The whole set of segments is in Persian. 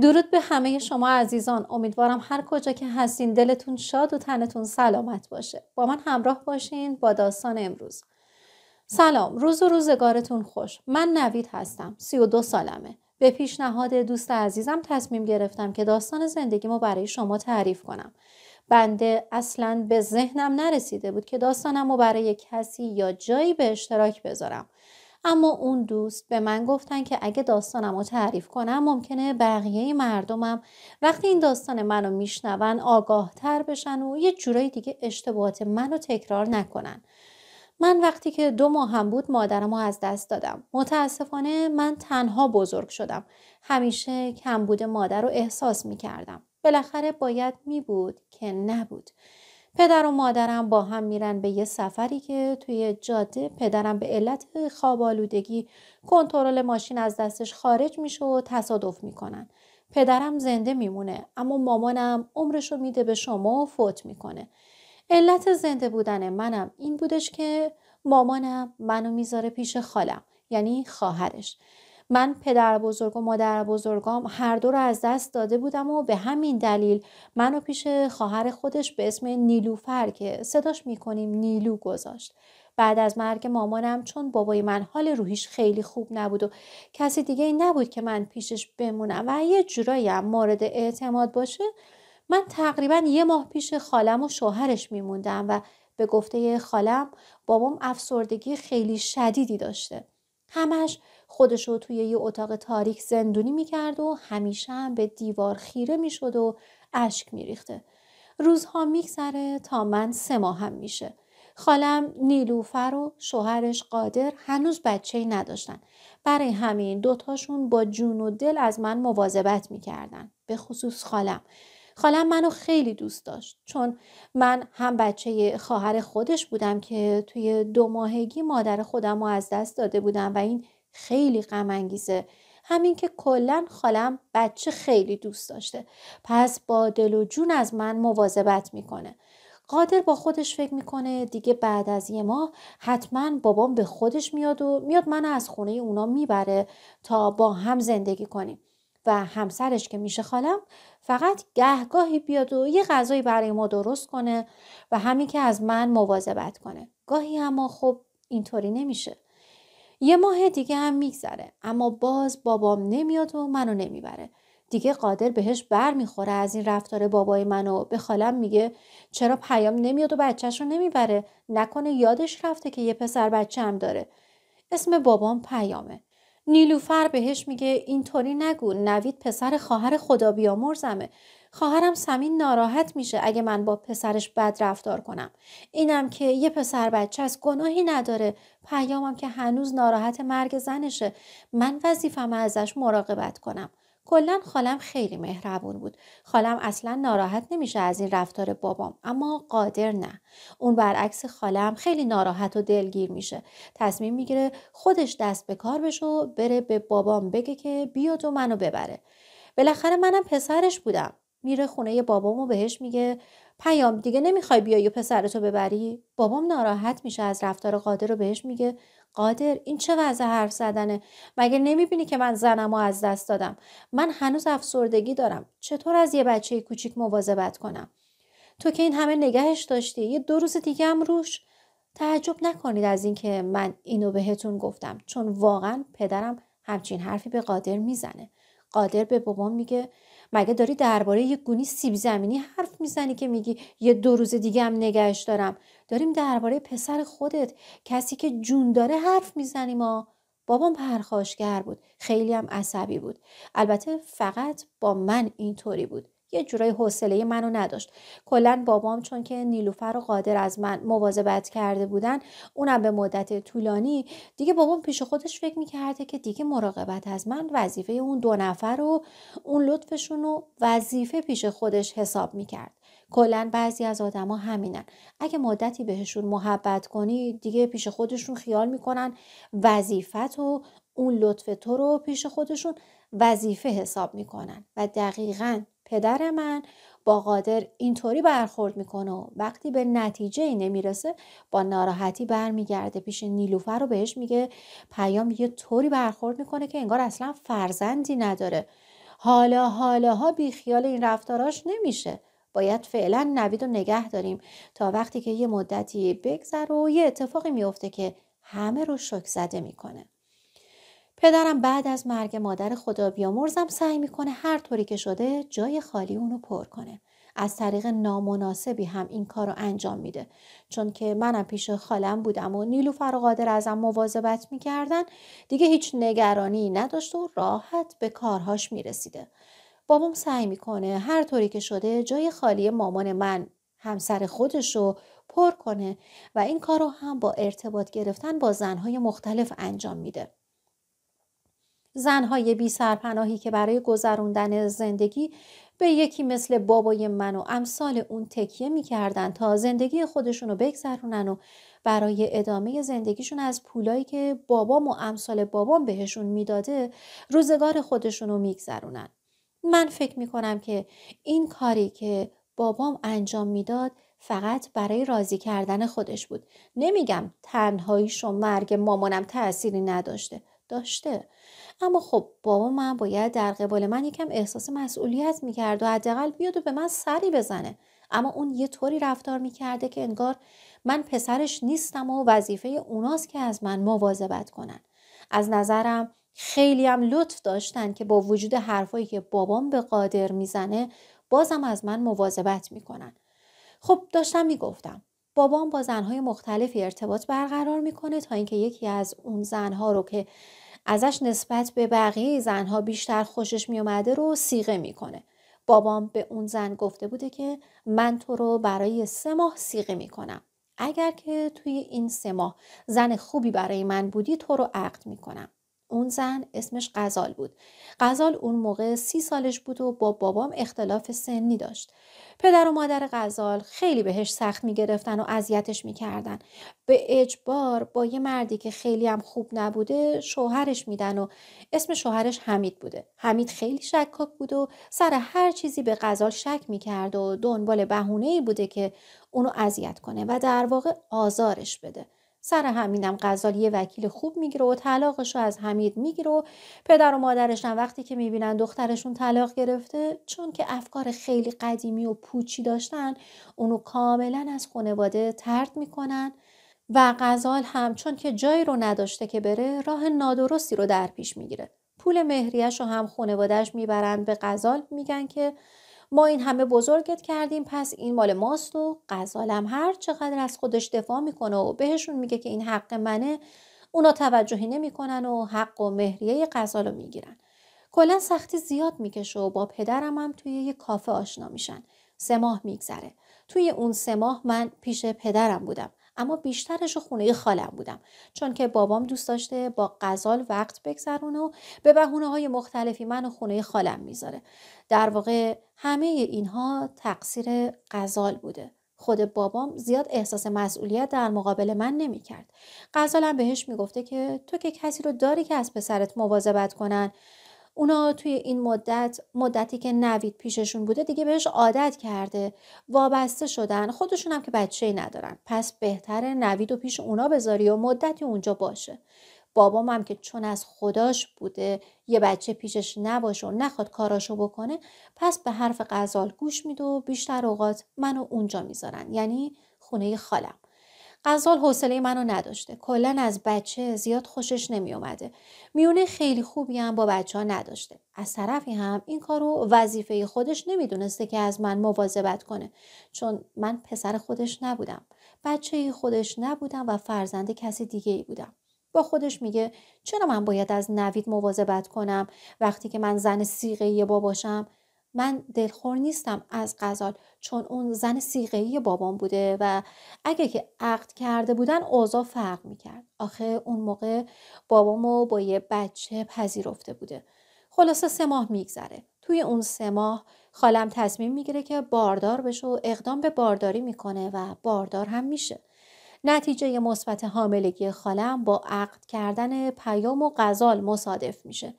درود به همه شما عزیزان امیدوارم هر کجا که هستین دلتون شاد و تنتون سلامت باشه با من همراه باشین با داستان امروز سلام روز و روزگارتون خوش من نوید هستم سی و دو سالمه به پیشنهاد دوست عزیزم تصمیم گرفتم که داستان زندگیمو برای شما تعریف کنم بنده اصلا به ذهنم نرسیده بود که داستانم رو برای کسی یا جایی به اشتراک بذارم اما اون دوست به من گفتن که اگه داستانم رو تعریف کنم ممکنه بقیه مردمم وقتی این داستان منو میشنون آگاه تر بشن و یه جورایی دیگه اشتباهات منو تکرار نکنن من وقتی که دو ماه هم بود مادرم رو از دست دادم. متاسفانه من تنها بزرگ شدم. همیشه کمبود مادر رو احساس می کردم. بالاخره باید می بود که نبود. پدر و مادرم با هم میرن به یه سفری که توی جاده پدرم به علت خواب آلودگی کنترل ماشین از دستش خارج میشه و تصادف میکنن پدرم زنده میمونه اما مامانم عمرش رو میده به شما و فوت میکنه علت زنده بودن منم این بودش که مامانم منو میذاره پیش خالم یعنی خواهرش من پدر بزرگ و مادر بزرگام هر دو رو از دست داده بودم و به همین دلیل منو پیش خواهر خودش به اسم نیلوفر که صداش میکنیم نیلو گذاشت بعد از مرگ مامانم چون بابای من حال روحیش خیلی خوب نبود و کسی دیگه نبود که من پیشش بمونم و یه جورایی هم مورد اعتماد باشه من تقریبا یه ماه پیش خالم و شوهرش میموندم و به گفته خالم بابام افسردگی خیلی شدیدی داشته همش خودش رو توی یه اتاق تاریک زندونی میکرد و همیشه هم به دیوار خیره میشد و اشک میریخته روزها میگذره تا من سه ماه هم میشه خالم نیلوفر و شوهرش قادر هنوز بچه نداشتن. برای همین دوتاشون با جون و دل از من مواظبت میکردن. به خصوص خالم. خالم منو خیلی دوست داشت چون من هم بچه خواهر خودش بودم که توی دو ماهگی مادر خودم رو از دست داده بودم و این خیلی غم انگیزه همین که کلا خالم بچه خیلی دوست داشته پس با دل و جون از من مواظبت میکنه قادر با خودش فکر میکنه دیگه بعد از یه ماه حتما بابام به خودش میاد و میاد من از خونه اونا میبره تا با هم زندگی کنیم و همسرش که میشه خالم فقط گهگاهی بیاد و یه غذایی برای ما درست کنه و همین که از من مواظبت کنه گاهی اما خب اینطوری نمیشه یه ماه دیگه هم میگذره اما باز بابام نمیاد و منو نمیبره دیگه قادر بهش بر میخوره از این رفتار بابای منو به خالم میگه چرا پیام نمیاد و بچهش رو نمیبره نکنه یادش رفته که یه پسر بچه هم داره اسم بابام پیامه نیلوفر بهش میگه اینطوری نگو نوید پسر خواهر خدا بیامرزمه خواهرم سمین ناراحت میشه اگه من با پسرش بد رفتار کنم اینم که یه پسر بچه از گناهی نداره پیامم که هنوز ناراحت مرگ زنشه من وظیفم ازش مراقبت کنم کلا خالم خیلی مهربون بود خالم اصلا ناراحت نمیشه از این رفتار بابام اما قادر نه اون برعکس خالم خیلی ناراحت و دلگیر میشه تصمیم میگیره خودش دست به کار بشه و بره به بابام بگه که بیاد و منو ببره بالاخره منم پسرش بودم میره خونه بابام و بهش میگه پیام دیگه نمیخوای بیای و پسرتو ببری بابام ناراحت میشه از رفتار قادر رو بهش میگه قادر این چه وضع حرف زدنه مگه نمیبینی که من زنم و از دست دادم من هنوز افسردگی دارم چطور از یه بچه کوچیک مواظبت کنم تو که این همه نگهش داشتی یه دو روز دیگه هم روش تعجب نکنید از اینکه من اینو بهتون گفتم چون واقعا پدرم همچین حرفی به قادر میزنه قادر به بابام میگه مگه داری درباره یه گونی سیب زمینی حرف میزنی که میگی یه دو روز دیگه هم نگهش دارم داریم درباره پسر خودت کسی که جون داره حرف میزنی ما بابام پرخاشگر بود خیلی هم عصبی بود البته فقط با من اینطوری بود یه جورایی حوصله منو نداشت کلا بابام چون که نیلوفر رو قادر از من مواظبت کرده بودن اونم به مدت طولانی دیگه بابام پیش خودش فکر میکرده که دیگه مراقبت از من وظیفه اون دو نفر و اون لطفشون رو وظیفه پیش خودش حساب میکرد کلا بعضی از آدما همینن اگه مدتی بهشون محبت کنی دیگه پیش خودشون خیال میکنن وظیفت و اون لطف تو رو پیش خودشون وظیفه حساب میکنن و دقیقا پدر من با قادر اینطوری برخورد میکنه و وقتی به نتیجه نمیرسه با ناراحتی برمیگرده پیش نیلوفر رو بهش میگه پیام یه طوری برخورد میکنه که انگار اصلا فرزندی نداره حالا حالاها بیخیال این رفتاراش نمیشه باید فعلا نوید و نگه داریم تا وقتی که یه مدتی بگذره و یه اتفاقی میفته که همه رو شک زده میکنه پدرم بعد از مرگ مادر خدا بیامرزم سعی میکنه هر طوری که شده جای خالی اونو پر کنه از طریق نامناسبی هم این کار رو انجام میده چون که منم پیش خالم بودم و نیلو فرقادر قادر ازم مواظبت میکردن دیگه هیچ نگرانی نداشت و راحت به کارهاش میرسیده بابام سعی میکنه هر طوری که شده جای خالی مامان من همسر خودش پر کنه و این کار رو هم با ارتباط گرفتن با زنهای مختلف انجام میده زنهای بی سرپناهی که برای گذروندن زندگی به یکی مثل بابای من و امثال اون تکیه میکردن تا زندگی خودشون رو بگذرونن و برای ادامه زندگیشون از پولایی که بابام و امثال بابام بهشون میداده روزگار خودشون رو میگذرونن من فکر میکنم که این کاری که بابام انجام میداد فقط برای راضی کردن خودش بود نمیگم تنهاییش و مرگ مامانم تأثیری نداشته داشته اما خب بابا من باید در قبال من یکم احساس مسئولیت میکرد و حداقل بیاد و به من سری بزنه اما اون یه طوری رفتار میکرده که انگار من پسرش نیستم و وظیفه اوناست که از من مواظبت کنن از نظرم خیلی هم لطف داشتن که با وجود حرفایی که بابام به قادر میزنه بازم از من مواظبت میکنن خب داشتم میگفتم بابام با زنهای مختلفی ارتباط برقرار میکنه تا اینکه یکی از اون زنها رو که ازش نسبت به بقیه زنها بیشتر خوشش اومده رو سیغه میکنه بابام به اون زن گفته بوده که من تو رو برای سه ماه سیغه میکنم اگر که توی این سه ماه زن خوبی برای من بودی تو رو عقد میکنم اون زن اسمش غزال بود غزال اون موقع سی سالش بود و با بابام اختلاف سنی داشت پدر و مادر غزال خیلی بهش سخت میگرفتن و اذیتش میکردن به اجبار با یه مردی که خیلی هم خوب نبوده شوهرش میدن و اسم شوهرش حمید بوده حمید خیلی شکاک بود و سر هر چیزی به غزال شک میکرد و دنبال بهونه بوده که اونو اذیت کنه و در واقع آزارش بده سر همینم غزال یه وکیل خوب میگیره و طلاقش رو از حمید میگیره و پدر و مادرش هم وقتی که میبینن دخترشون طلاق گرفته چون که افکار خیلی قدیمی و پوچی داشتن اونو کاملا از خانواده ترد میکنن و غزال هم چون که جایی رو نداشته که بره راه نادرستی رو در پیش میگیره پول مهریش رو هم خانوادهش میبرن به غزال میگن که ما این همه بزرگت کردیم پس این مال ماست و قزالم هر چقدر از خودش دفاع میکنه و بهشون میگه که این حق منه اونا توجهی نمیکنن و حق و مهریه قزالو میگیرن کلا سختی زیاد میکشه و با پدرم هم توی یه کافه آشنا میشن سه ماه میگذره توی اون سه ماه من پیش پدرم بودم اما بیشترش خونه خالم بودم چون که بابام دوست داشته با غزال وقت بگذرونه و به بهونه های مختلفی منو خونه خالم میذاره در واقع همه اینها تقصیر غزال بوده خود بابام زیاد احساس مسئولیت در مقابل من نمیکرد غزالم بهش میگفته که تو که کسی رو داری که از پسرت مواظبت کنن اونا توی این مدت مدتی که نوید پیششون بوده دیگه بهش عادت کرده وابسته شدن خودشون هم که بچه ندارن پس بهتره نوید و پیش اونا بذاری و مدتی اونجا باشه بابام هم که چون از خداش بوده یه بچه پیشش نباشه و نخواد کاراشو بکنه پس به حرف غزال گوش میده و بیشتر اوقات منو اونجا میذارن یعنی خونه خالم غزال حوصله منو نداشته کلا از بچه زیاد خوشش نمی اومده میونه خیلی خوبی هم با بچه ها نداشته از طرفی هم این کارو وظیفه خودش نمیدونسته که از من مواظبت کنه چون من پسر خودش نبودم بچه خودش نبودم و فرزند کسی دیگه ای بودم با خودش میگه چرا من باید از نوید مواظبت کنم وقتی که من زن سیغه باباشم من دلخور نیستم از غزال چون اون زن سیغهی بابام بوده و اگه که عقد کرده بودن اوضاع فرق میکرد. آخه اون موقع بابامو با یه بچه پذیرفته بوده. خلاصه سه ماه میگذره. توی اون سه ماه خالم تصمیم میگیره که باردار بشه و اقدام به بارداری میکنه و باردار هم میشه. نتیجه مثبت حاملگی خالم با عقد کردن پیام و غزال مصادف میشه.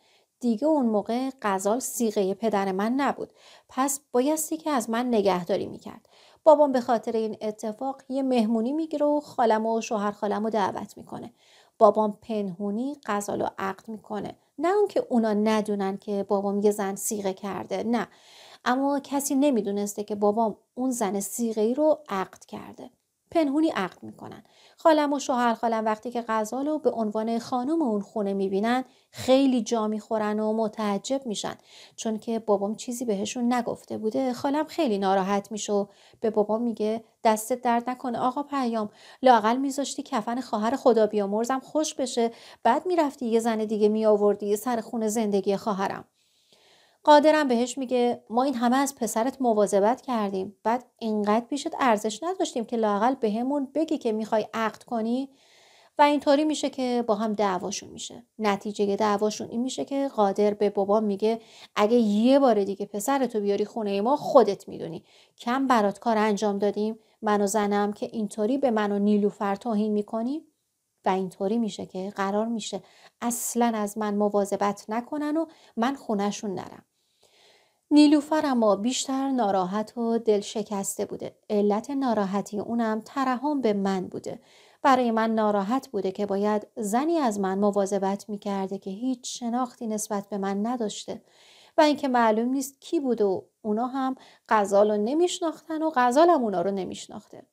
دیگه اون موقع قزال سیغه پدر من نبود پس بایستی که از من نگهداری میکرد بابام به خاطر این اتفاق یه مهمونی میگیره و خالم و شوهر خالم رو دعوت میکنه بابام پنهونی غزال رو عقد میکنه نه اون که اونا ندونن که بابام یه زن سیغه کرده نه اما کسی نمیدونسته که بابام اون زن سیغه ای رو عقد کرده پنهونی عقد میکنن خالم و شوهر خالم وقتی که غزال رو به عنوان خانم اون خونه میبینن خیلی جا میخورن و متعجب میشن چون که بابام چیزی بهشون نگفته بوده خالم خیلی ناراحت میشه و به بابام میگه دستت درد نکنه آقا پیام لاقل میذاشتی کفن خواهر خدا بیامرزم خوش بشه بعد میرفتی یه زن دیگه میآوردی سر خونه زندگی خواهرم قادرم بهش میگه ما این همه از پسرت مواظبت کردیم بعد اینقدر پیشت ارزش نداشتیم که لاقل بهمون بگی که میخوای عقد کنی و اینطوری میشه که با هم دعواشون میشه نتیجه دعواشون این میشه که قادر به بابا میگه اگه یه بار دیگه پسرتو بیاری خونه ما خودت میدونی کم برات کار انجام دادیم من و زنم که اینطوری به من و نیلوفر توهین میکنی و اینطوری میشه که قرار میشه اصلا از من مواظبت نکنن و من خونهشون نرم نیلوفر اما بیشتر ناراحت و دل شکسته بوده. علت ناراحتی اونم ترحم به من بوده. برای من ناراحت بوده که باید زنی از من مواظبت میکرده که هیچ شناختی نسبت به من نداشته و اینکه معلوم نیست کی بود و اونا هم غزال رو نمیشناختن و هم اونا رو نمیشناخته.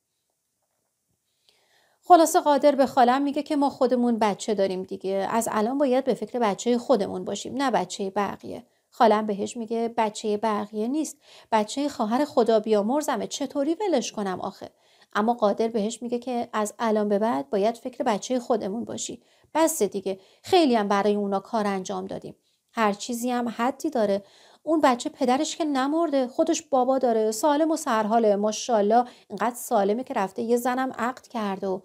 خلاصه قادر به خالم میگه که ما خودمون بچه داریم دیگه از الان باید به فکر بچه خودمون باشیم نه بچه بقیه خالم بهش میگه بچه بقیه نیست بچه خواهر خدا بیامرزمه چطوری ولش کنم آخه اما قادر بهش میگه که از الان به بعد باید فکر بچه خودمون باشی بس دیگه خیلی هم برای اونا کار انجام دادیم هر چیزی هم حدی داره اون بچه پدرش که نمرده خودش بابا داره سالم و سرحاله ماشاءالله اینقدر سالمه که رفته یه زنم عقد کرده و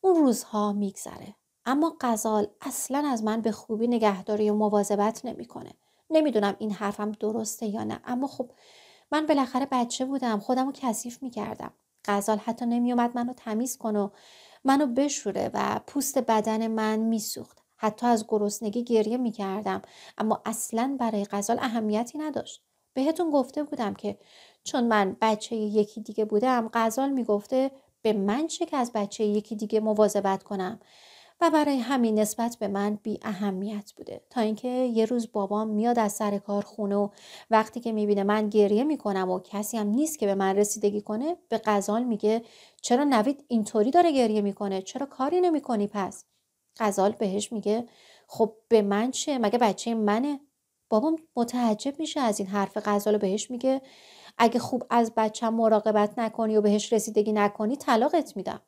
اون روزها میگذره اما قزال اصلا از من به خوبی نگهداری و مواظبت نمیکنه نمیدونم این حرفم درسته یا نه اما خب من بالاخره بچه بودم خودم رو کثیف میکردم غزال حتی نمیومد منو تمیز کنه و منو بشوره و پوست بدن من میسوخت حتی از گرسنگی گریه میکردم اما اصلا برای غزال اهمیتی نداشت بهتون گفته بودم که چون من بچه یکی دیگه بودم غزال میگفته به من چه که از بچه یکی دیگه مواظبت کنم و برای همین نسبت به من بی اهمیت بوده تا اینکه یه روز بابام میاد از سر کار خونه و وقتی که میبینه من گریه میکنم و کسی هم نیست که به من رسیدگی کنه به قزال میگه چرا نوید اینطوری داره گریه میکنه چرا کاری نمیکنی پس قزال بهش میگه خب به من چه مگه بچه منه بابام متعجب میشه از این حرف قزال و بهش میگه اگه خوب از بچه مراقبت نکنی و بهش رسیدگی نکنی طلاقت میدم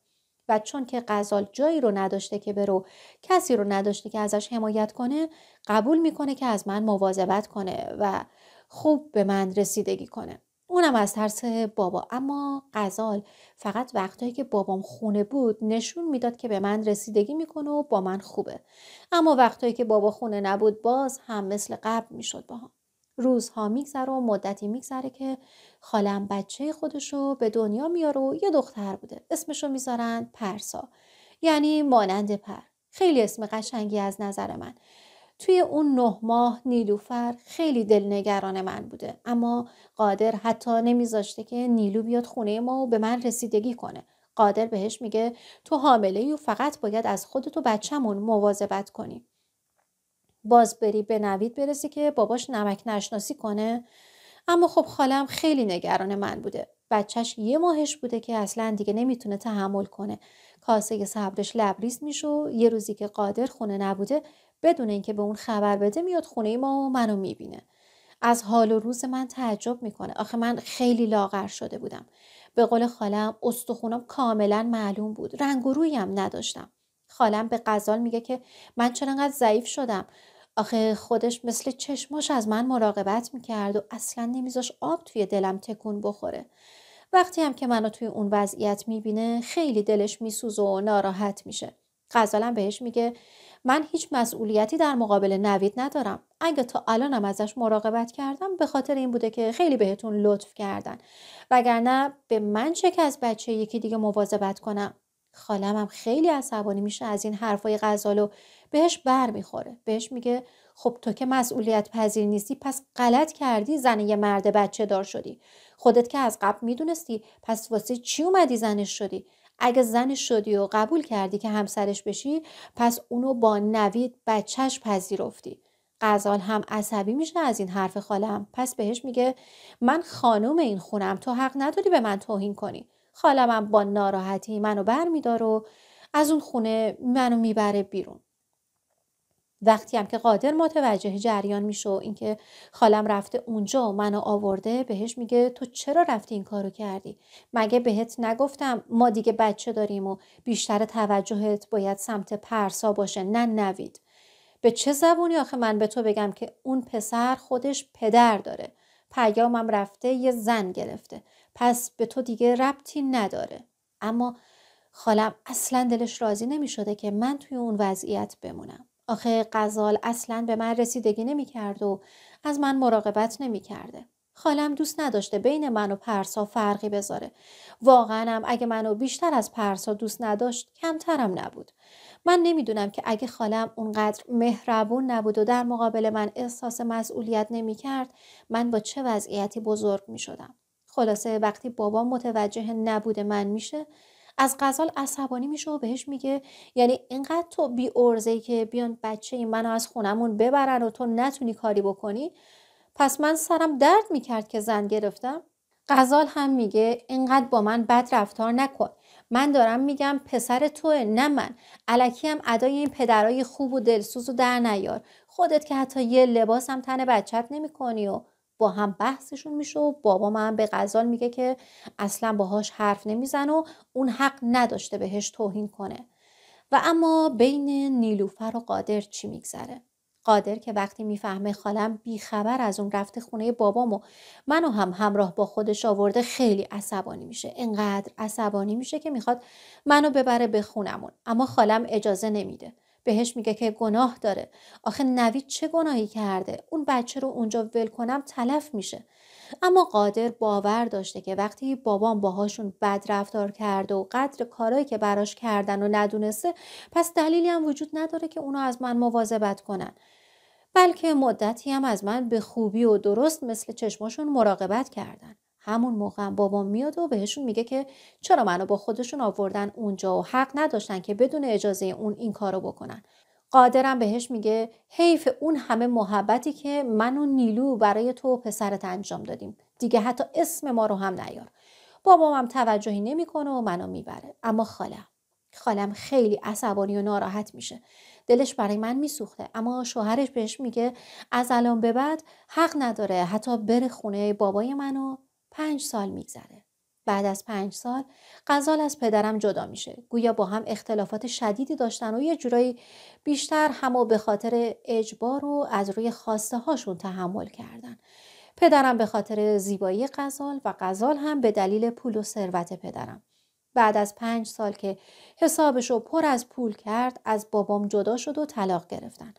و چون که غزال جایی رو نداشته که برو کسی رو نداشته که ازش حمایت کنه قبول میکنه که از من مواظبت کنه و خوب به من رسیدگی کنه اونم از ترس بابا اما غزال فقط وقتایی که بابام خونه بود نشون میداد که به من رسیدگی میکنه و با من خوبه اما وقتایی که بابا خونه نبود باز هم مثل قبل میشد باهام روزها میگذره و مدتی میگذره که خالم بچه خودشو به دنیا میاره و یه دختر بوده اسمشو میذارن پرسا یعنی مانند پر خیلی اسم قشنگی از نظر من توی اون نه ماه نیلوفر خیلی دلنگران من بوده اما قادر حتی نمیذاشته که نیلو بیاد خونه ما و به من رسیدگی کنه قادر بهش میگه تو حامله و فقط باید از خودت و بچهمون مواظبت کنی باز بری به نوید برسی که باباش نمک نشناسی کنه اما خب خالم خیلی نگران من بوده بچهش یه ماهش بوده که اصلا دیگه نمیتونه تحمل کنه کاسه صبرش لبریز میشه و یه روزی که قادر خونه نبوده بدون اینکه به اون خبر بده میاد خونه ما و منو میبینه از حال و روز من تعجب میکنه آخه من خیلی لاغر شده بودم به قول خالم استخونم کاملا معلوم بود رنگ و رویم نداشتم خالم به قزال میگه که من چرا انقدر ضعیف شدم آخه خودش مثل چشماش از من مراقبت میکرد و اصلا نمیذاش آب توی دلم تکون بخوره وقتی هم که منو توی اون وضعیت میبینه خیلی دلش میسوزه و ناراحت میشه غزالم بهش میگه من هیچ مسئولیتی در مقابل نوید ندارم اگه تا الانم ازش مراقبت کردم به خاطر این بوده که خیلی بهتون لطف کردن وگرنه به من چه که از بچه یکی دیگه مواظبت کنم خالمم خیلی عصبانی میشه از این حرفای غزال بهش بر میخوره بهش میگه خب تو که مسئولیت پذیر نیستی پس غلط کردی زن یه مرد بچه دار شدی خودت که از قبل میدونستی پس واسه چی اومدی زنش شدی اگه زنش شدی و قبول کردی که همسرش بشی پس اونو با نوید بچهش پذیرفتی غزال هم عصبی میشه از این حرف خالم پس بهش میگه من خانم این خونم تو حق نداری به من توهین کنی خالمم با ناراحتی منو بر و از اون خونه منو میبره بیرون وقتی هم که قادر متوجه جریان میشه و اینکه خالم رفته اونجا و منو آورده بهش میگه تو چرا رفتی این کارو کردی مگه بهت نگفتم ما دیگه بچه داریم و بیشتر توجهت باید سمت پرسا باشه نه نوید به چه زبونی آخه من به تو بگم که اون پسر خودش پدر داره پیامم رفته یه زن گرفته پس به تو دیگه ربطی نداره اما خالم اصلا دلش راضی نمی شده که من توی اون وضعیت بمونم آخه قزال اصلا به من رسیدگی نمی کرد و از من مراقبت نمی کرده. خالم دوست نداشته بین من و پرسا فرقی بذاره. واقعا هم اگه منو بیشتر از پرسا دوست نداشت کمترم نبود. من نمیدونم که اگه خالم اونقدر مهربون نبود و در مقابل من احساس مسئولیت کرد من با چه وضعیتی بزرگ می شدم. خلاصه وقتی بابا متوجه نبود من میشه از غزال عصبانی میشه و بهش میگه یعنی اینقدر تو بی ارزه که بیان بچه منو از خونمون ببرن و تو نتونی کاری بکنی پس من سرم درد میکرد که زن گرفتم غزال هم میگه اینقدر با من بد رفتار نکن من دارم میگم پسر توه نه من علکی هم ادای این پدرای خوب و دلسوز و در نیار خودت که حتی یه لباسم تن بچت نمیکنی و با هم بحثشون میشه و بابا من به غزال میگه که اصلا باهاش حرف نمیزن و اون حق نداشته بهش توهین کنه و اما بین نیلوفر و قادر چی میگذره قادر که وقتی میفهمه خالم بیخبر از اون رفته خونه بابامو. منو هم همراه با خودش آورده خیلی عصبانی میشه انقدر عصبانی میشه که میخواد منو ببره به خونمون اما خالم اجازه نمیده بهش میگه که گناه داره آخه نوید چه گناهی کرده اون بچه رو اونجا ول کنم تلف میشه اما قادر باور داشته که وقتی بابام باهاشون بد رفتار کرده و قدر کارایی که براش کردن و ندونسته پس دلیلی هم وجود نداره که اونا از من مواظبت کنن بلکه مدتی هم از من به خوبی و درست مثل چشماشون مراقبت کردن همون موقع بابام میاد و بهشون میگه که چرا منو با خودشون آوردن اونجا و حق نداشتن که بدون اجازه اون این کارو بکنن قادرم بهش میگه حیف اون همه محبتی که من و نیلو برای تو پسرت انجام دادیم دیگه حتی اسم ما رو هم نیار بابامم هم توجهی نمیکنه و منو میبره اما خالم خالم خیلی عصبانی و ناراحت میشه دلش برای من میسوخته اما شوهرش بهش میگه از الان به بعد حق نداره حتی بره خونه بابای منو پنج سال میگذره. بعد از پنج سال غزال از پدرم جدا میشه گویا با هم اختلافات شدیدی داشتن و یه جورایی بیشتر همو به خاطر اجبار و از روی خواسته هاشون تحمل کردن پدرم به خاطر زیبایی غزال و غزال هم به دلیل پول و ثروت پدرم بعد از پنج سال که حسابشو پر از پول کرد از بابام جدا شد و طلاق گرفتن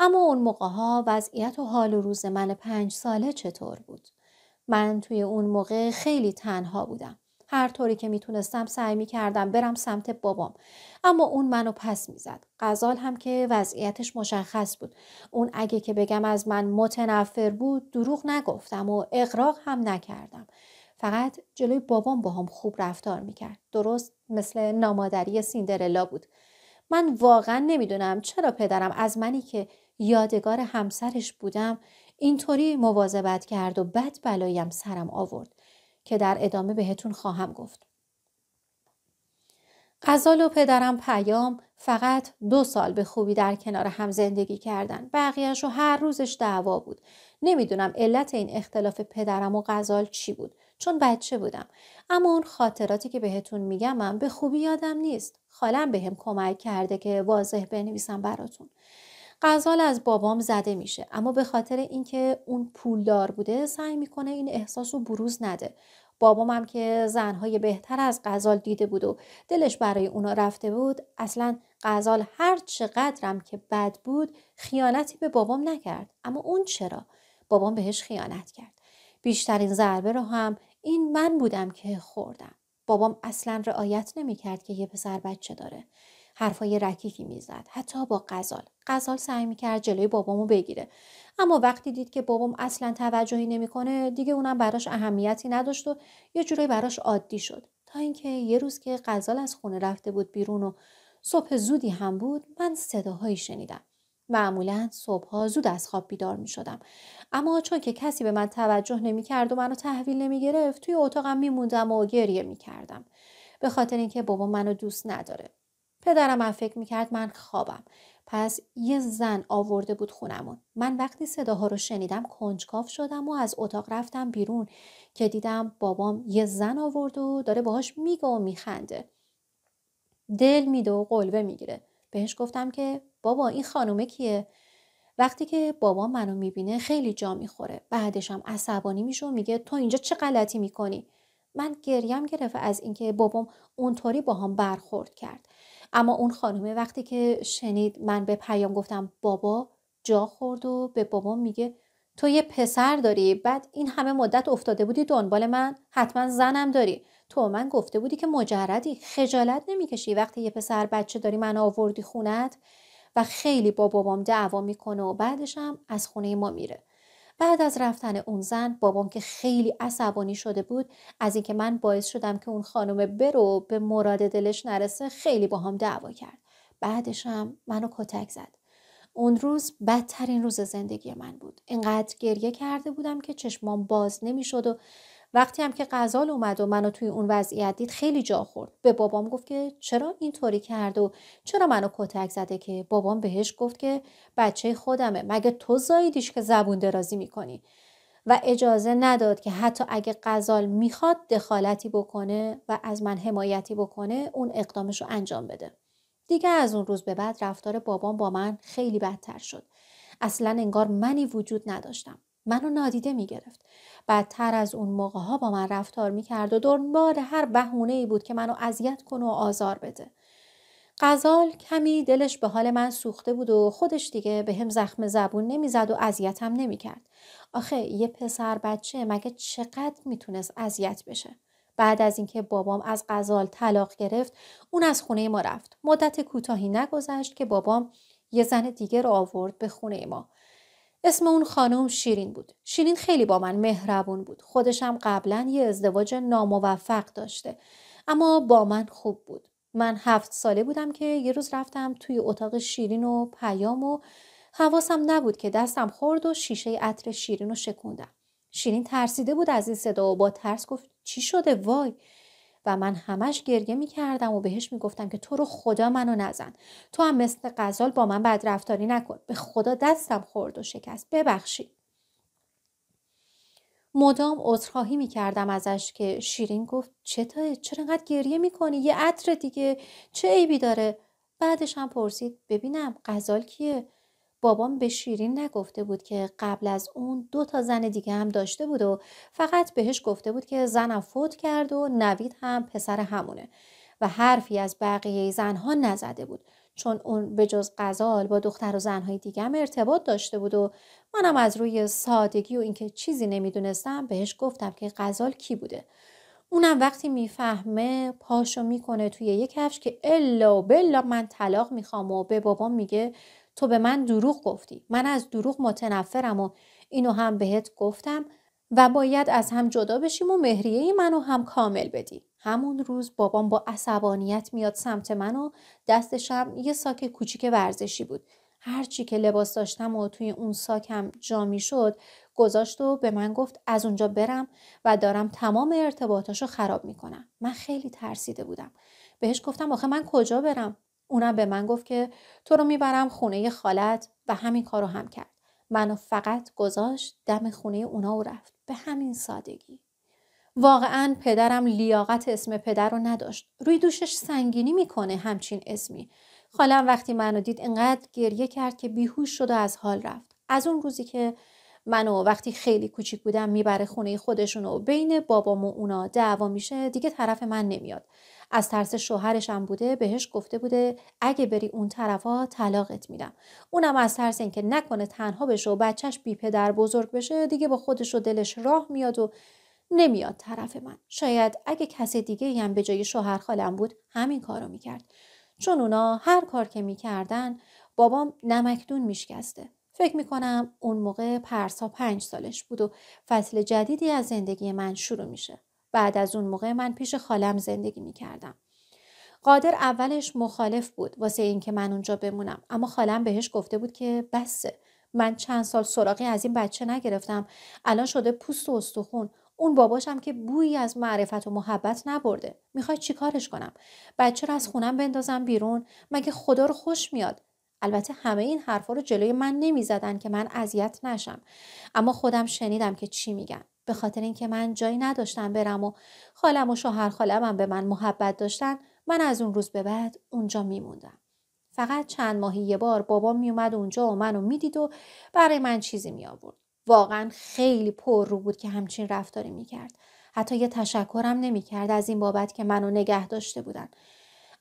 اما اون موقع ها وضعیت و حال و روز من پنج ساله چطور بود من توی اون موقع خیلی تنها بودم. هر طوری که میتونستم سعی میکردم برم سمت بابام اما اون منو پس میزد قزال هم که وضعیتش مشخص بود اون اگه که بگم از من متنفر بود دروغ نگفتم و اقراق هم نکردم فقط جلوی بابام با هم خوب رفتار میکرد درست مثل نامادری سیندرلا بود من واقعا نمیدونم چرا پدرم از منی که یادگار همسرش بودم اینطوری مواظبت کرد و بد بلایم سرم آورد که در ادامه بهتون خواهم گفت. قزال و پدرم پیام فقط دو سال به خوبی در کنار هم زندگی کردن. بقیهش رو هر روزش دعوا بود. نمیدونم علت این اختلاف پدرم و قزال چی بود. چون بچه بودم. اما اون خاطراتی که بهتون میگم من به خوبی یادم نیست. خالم بهم به کمک کرده که واضح بنویسم براتون. غزال از بابام زده میشه اما به خاطر اینکه اون پولدار بوده سعی میکنه این احساس رو بروز نده بابام هم که زنهای بهتر از غزال دیده بود و دلش برای اونا رفته بود اصلا غزال هر چقدرم که بد بود خیانتی به بابام نکرد اما اون چرا بابام بهش خیانت کرد بیشترین ضربه رو هم این من بودم که خوردم بابام اصلا رعایت نمیکرد که یه پسر بچه داره حرفای رکیفی میزد حتی با غزال غزال سعی میکرد جلوی بابامو بگیره اما وقتی دید که بابام اصلا توجهی نمیکنه دیگه اونم براش اهمیتی نداشت و یه جورایی براش عادی شد تا اینکه یه روز که غزال از خونه رفته بود بیرون و صبح زودی هم بود من صداهایی شنیدم معمولا صبحها زود از خواب بیدار می شدم. اما چون که کسی به من توجه نمی کرد و منو تحویل نمی توی اتاقم می و گریه می به خاطر اینکه بابا منو دوست نداره. پدرم هم فکر میکرد من خوابم پس یه زن آورده بود خونمون من وقتی صداها رو شنیدم کنجکاف شدم و از اتاق رفتم بیرون که دیدم بابام یه زن آورده و داره باهاش میگه و میخنده دل میده و قلبه میگیره بهش گفتم که بابا این خانومه کیه وقتی که بابا منو میبینه خیلی جا میخوره بعدشم عصبانی میشه و میگه تو اینجا چه غلطی میکنی من گریم گرفت از اینکه بابام اونطوری با هم برخورد کرد اما اون خانومه وقتی که شنید من به پیام گفتم بابا جا خورد و به بابا میگه تو یه پسر داری بعد این همه مدت افتاده بودی دنبال من حتما زنم داری تو من گفته بودی که مجردی خجالت نمیکشی وقتی یه پسر بچه داری من آوردی خونت و خیلی با بابام دعوا میکنه و بعدش هم از خونه ما میره بعد از رفتن اون زن بابام که خیلی عصبانی شده بود از اینکه من باعث شدم که اون خانم برو به مراد دلش نرسه خیلی با هم دعوا کرد بعدش هم منو کتک زد اون روز بدترین روز زندگی من بود اینقدر گریه کرده بودم که چشمام باز نمیشد و وقتی هم که غزال اومد و منو توی اون وضعیت دید خیلی جا خورد به بابام گفت که چرا اینطوری کرد و چرا منو کتک زده که بابام بهش گفت که بچه خودمه مگه تو زاییدیش که زبون درازی میکنی و اجازه نداد که حتی اگه غزال میخواد دخالتی بکنه و از من حمایتی بکنه اون اقدامش رو انجام بده دیگه از اون روز به بعد رفتار بابام با من خیلی بدتر شد اصلا انگار منی وجود نداشتم منو نادیده میگرفت بدتر از اون موقع ها با من رفتار میکرد و دنبال هر بهونه ای بود که منو اذیت کنه و آزار بده قزال کمی دلش به حال من سوخته بود و خودش دیگه به هم زخم زبون نمیزد و اذیتم نمیکرد آخه یه پسر بچه مگه چقدر میتونست اذیت بشه بعد از اینکه بابام از قزال طلاق گرفت اون از خونه ما رفت مدت کوتاهی نگذشت که بابام یه زن دیگه رو آورد به خونه ما اسم اون خانم شیرین بود. شیرین خیلی با من مهربون بود. خودشم قبلا یه ازدواج ناموفق داشته. اما با من خوب بود. من هفت ساله بودم که یه روز رفتم توی اتاق شیرین و پیام و حواسم نبود که دستم خورد و شیشه عطر شیرین رو شکوندم. شیرین ترسیده بود از این صدا و با ترس گفت چی شده وای؟ و من همش گریه میکردم و بهش میگفتم که تو رو خدا منو نزن تو هم مثل قزال با من بدرفتاری نکن به خدا دستم خورد و شکست ببخشید مدام عذرخواهی میکردم ازش که شیرین گفت چه چرا انقدر گریه کنی؟ یه عطر دیگه چه عیبی داره بعدش هم پرسید ببینم قزال کیه بابام به شیرین نگفته بود که قبل از اون دو تا زن دیگه هم داشته بود و فقط بهش گفته بود که زنم فوت کرد و نوید هم پسر همونه و حرفی از بقیه زنها نزده بود چون اون به جز قزال با دختر و زنهای دیگه هم ارتباط داشته بود و منم از روی سادگی و اینکه چیزی نمیدونستم بهش گفتم که قزال کی بوده اونم وقتی میفهمه پاشو میکنه توی یه کفش که الا بلا من طلاق میخوام و به بابام میگه تو به من دروغ گفتی من از دروغ متنفرم و اینو هم بهت گفتم و باید از هم جدا بشیم و مهریه منو هم کامل بدی همون روز بابام با عصبانیت میاد سمت من و دستشم یه ساک کوچیک ورزشی بود هرچی که لباس داشتم و توی اون ساکم جا میشد گذاشت و به من گفت از اونجا برم و دارم تمام ارتباطاشو خراب میکنم من خیلی ترسیده بودم بهش گفتم آخه من کجا برم اونا به من گفت که تو رو میبرم خونه خالت و همین کار رو هم کرد. منو فقط گذاشت دم خونه اونا و رفت. به همین سادگی. واقعا پدرم لیاقت اسم پدر رو نداشت. روی دوشش سنگینی میکنه همچین اسمی. خالم وقتی منو دید انقدر گریه کرد که بیهوش شد و از حال رفت. از اون روزی که منو وقتی خیلی کوچیک بودم میبره خونه خودشون و بین بابام و اونا دعوا میشه دیگه طرف من نمیاد از ترس شوهرش هم بوده بهش گفته بوده اگه بری اون طرفا طلاقت میدم اونم از ترس اینکه نکنه تنها بشه و بچهش بی پدر بزرگ بشه دیگه با خودش و دلش راه میاد و نمیاد طرف من شاید اگه کس دیگه هم به جای شوهر خالم بود همین کارو میکرد چون اونا هر کار که میکردن بابام نمکدون میشکسته فکر میکنم اون موقع پرسا پنج سالش بود و فصل جدیدی از زندگی من شروع میشه بعد از اون موقع من پیش خالم زندگی می کردم. قادر اولش مخالف بود واسه اینکه من اونجا بمونم اما خالم بهش گفته بود که بسه من چند سال سراغی از این بچه نگرفتم الان شده پوست و استخون اون باباشم که بویی از معرفت و محبت نبرده میخوای چیکارش کنم بچه رو از خونم بندازم بیرون مگه خدا رو خوش میاد البته همه این حرفا رو جلوی من نمیزدن که من اذیت نشم اما خودم شنیدم که چی میگن به خاطر اینکه من جایی نداشتم برم و خالم و شوهر خالمم به من محبت داشتن من از اون روز به بعد اونجا میموندم فقط چند ماهی یه بار بابام میومد اونجا و منو میدید و برای من چیزی می آورد واقعا خیلی پر رو بود که همچین رفتاری میکرد حتی یه تشکرم نمیکرد از این بابت که منو نگه داشته بودن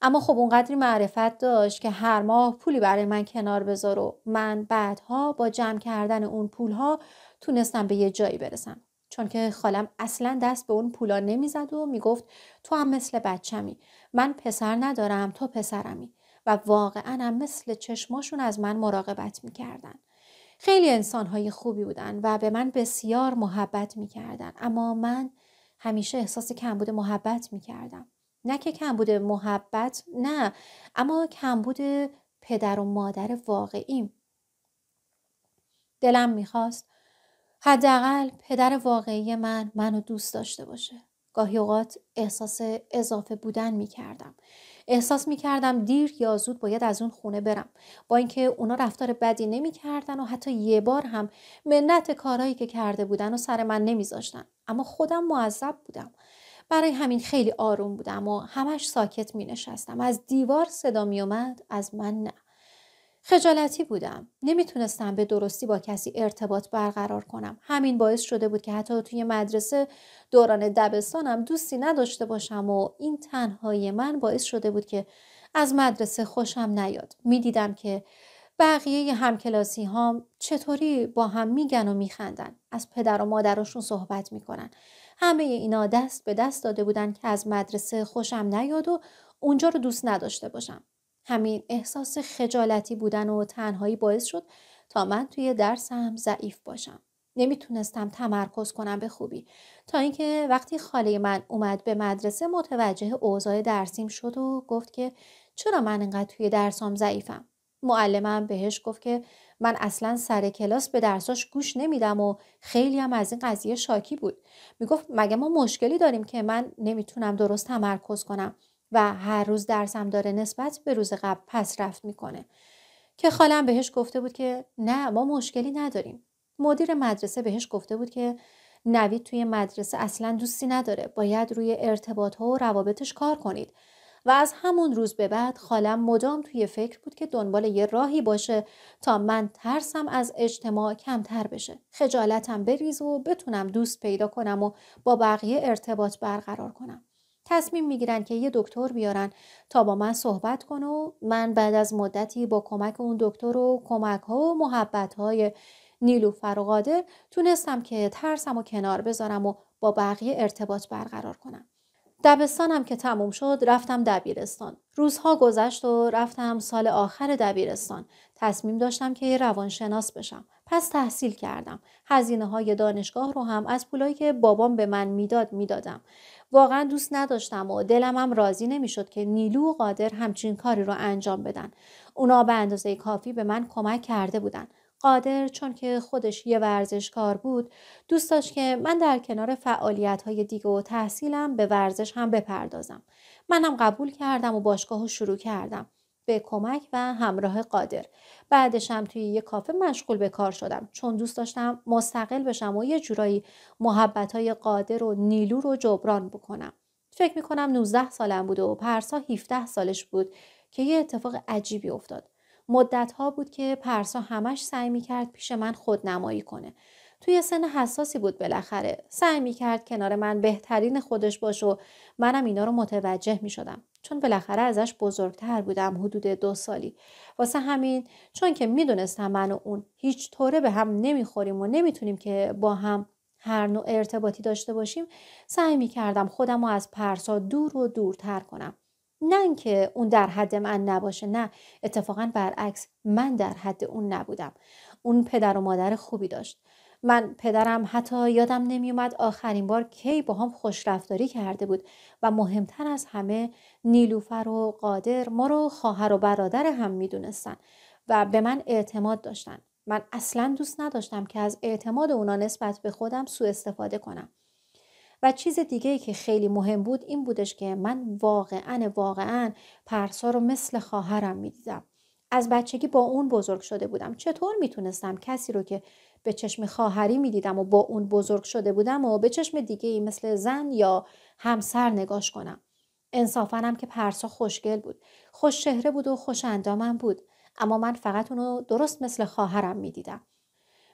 اما خب اونقدری معرفت داشت که هر ماه پولی برای من کنار بذار و من بعدها با جمع کردن اون پولها تونستم به یه جایی برسم چون که خالم اصلا دست به اون پولا نمیزد و میگفت تو هم مثل بچمی من پسر ندارم تو پسرمی و واقعا هم مثل چشماشون از من مراقبت میکردن خیلی انسانهای خوبی بودن و به من بسیار محبت میکردن اما من همیشه احساس کمبود محبت میکردم نه که کمبود محبت نه اما کمبود پدر و مادر واقعیم دلم میخواست حداقل پدر واقعی من منو دوست داشته باشه گاهی اوقات احساس اضافه بودن می کردم. احساس می کردم دیر یا زود باید از اون خونه برم با اینکه اونا رفتار بدی نمی کردن و حتی یه بار هم منت کارایی که کرده بودن و سر من زاشتن. اما خودم معذب بودم برای همین خیلی آروم بودم و همش ساکت می نشستم از دیوار صدا می اومد از من نه خجالتی بودم نمیتونستم به درستی با کسی ارتباط برقرار کنم همین باعث شده بود که حتی توی مدرسه دوران دبستانم دوستی نداشته باشم و این تنهایی من باعث شده بود که از مدرسه خوشم نیاد میدیدم که بقیه همکلاسی هام چطوری با هم میگن و میخندن از پدر و مادرشون صحبت میکنن همه اینا دست به دست داده بودن که از مدرسه خوشم نیاد و اونجا رو دوست نداشته باشم همین احساس خجالتی بودن و تنهایی باعث شد تا من توی درسم ضعیف باشم. نمیتونستم تمرکز کنم به خوبی تا اینکه وقتی خاله من اومد به مدرسه متوجه اوضاع درسیم شد و گفت که چرا من انقدر توی درسام ضعیفم معلمم بهش گفت که من اصلا سر کلاس به درساش گوش نمیدم و خیلی هم از این قضیه شاکی بود میگفت مگه ما مشکلی داریم که من نمیتونم درست تمرکز کنم و هر روز درسم داره نسبت به روز قبل پس رفت میکنه که خالم بهش گفته بود که نه ما مشکلی نداریم مدیر مدرسه بهش گفته بود که نوید توی مدرسه اصلا دوستی نداره باید روی ارتباط ها و روابطش کار کنید و از همون روز به بعد خالم مدام توی فکر بود که دنبال یه راهی باشه تا من ترسم از اجتماع کمتر بشه خجالتم بریز و بتونم دوست پیدا کنم و با بقیه ارتباط برقرار کنم تصمیم میگیرن که یه دکتر بیارن تا با من صحبت کنه و من بعد از مدتی با کمک اون دکتر و کمک ها و محبت های نیلو فرقاده تونستم که ترسم و کنار بذارم و با بقیه ارتباط برقرار کنم. دبستانم که تموم شد رفتم دبیرستان. روزها گذشت و رفتم سال آخر دبیرستان. تصمیم داشتم که روانشناس بشم. پس تحصیل کردم. هزینه های دانشگاه رو هم از پولایی که بابام به من میداد میدادم. واقعا دوست نداشتم و دلمم هم راضی نمیشد که نیلو و قادر همچین کاری رو انجام بدن اونا به اندازه کافی به من کمک کرده بودن قادر چون که خودش یه ورزشکار بود دوست داشت که من در کنار فعالیت های دیگه و تحصیلم به ورزش هم بپردازم منم قبول کردم و باشگاه رو شروع کردم به کمک و همراه قادر بعدش هم توی یه کافه مشغول به کار شدم چون دوست داشتم مستقل بشم و یه جورایی محبت های قادر و نیلو رو جبران بکنم فکر میکنم 19 سالم بود و پرسا 17 سالش بود که یه اتفاق عجیبی افتاد مدتها بود که پرسا همش سعی میکرد پیش من خودنمایی کنه توی سن حساسی بود بالاخره سعی می کرد کنار من بهترین خودش باش و منم اینا رو متوجه می شدم چون بالاخره ازش بزرگتر بودم حدود دو سالی واسه همین چون که میدونستم من و اون هیچ طوره به هم نمیخوریم و نمیتونیم که با هم هر نوع ارتباطی داشته باشیم سعی کردم خودم رو از پرسا دور و دورتر کنم نه اینکه اون در حد من نباشه نه اتفاقا برعکس من در حد اون نبودم اون پدر و مادر خوبی داشت من پدرم حتی یادم نمیومد آخرین بار کی با هم خوشرفتاری کرده بود و مهمتر از همه نیلوفر و قادر ما رو خواهر و برادر هم میدونستن و به من اعتماد داشتن من اصلا دوست نداشتم که از اعتماد اونا نسبت به خودم سوء استفاده کنم و چیز دیگه ای که خیلی مهم بود این بودش که من واقعا واقعا پرسا رو مثل خواهرم میدیدم از بچگی با اون بزرگ شده بودم چطور میتونستم کسی رو که به چشم خواهری میدیدم و با اون بزرگ شده بودم و به چشم دیگه ای مثل زن یا همسر نگاش کنم انصافنم که پرسا خوشگل بود خوش شهره بود و خوش اندامم بود اما من فقط اونو درست مثل خواهرم میدیدم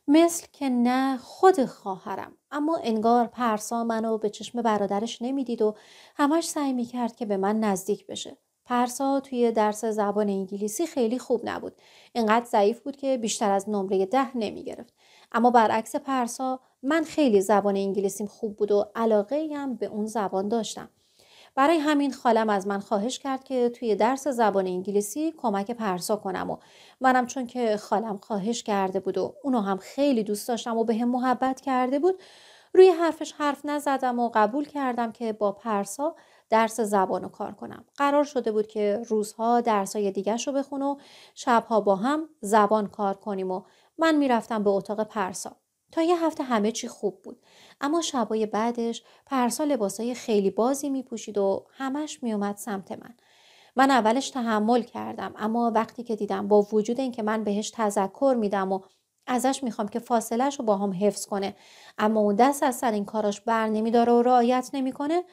مثل که نه خود خواهرم اما انگار پرسا منو به چشم برادرش نمیدید و همش سعی کرد که به من نزدیک بشه پرسا توی درس زبان انگلیسی خیلی خوب نبود اینقدر ضعیف بود که بیشتر از نمره ده نمیگرفت اما برعکس پرسا من خیلی زبان انگلیسیم خوب بود و علاقه هم به اون زبان داشتم. برای همین خالم از من خواهش کرد که توی درس زبان انگلیسی کمک پرسا کنم و منم چون که خالم خواهش کرده بود و اونو هم خیلی دوست داشتم و به هم محبت کرده بود روی حرفش حرف نزدم و قبول کردم که با پرسا درس زبان کار کنم قرار شده بود که روزها درسای دیگه رو بخون و شبها با هم زبان کار کنیم و من میرفتم به اتاق پرسا. تا یه هفته همه چی خوب بود. اما شبای بعدش پرسا لباسای خیلی بازی می پوشید و همش میومد سمت من. من اولش تحمل کردم اما وقتی که دیدم با وجود اینکه من بهش تذکر میدم و ازش میخوام که فاصلش رو با هم حفظ کنه اما اون دست از سر این کاراش بر نمیداره و رعایت نمیکنه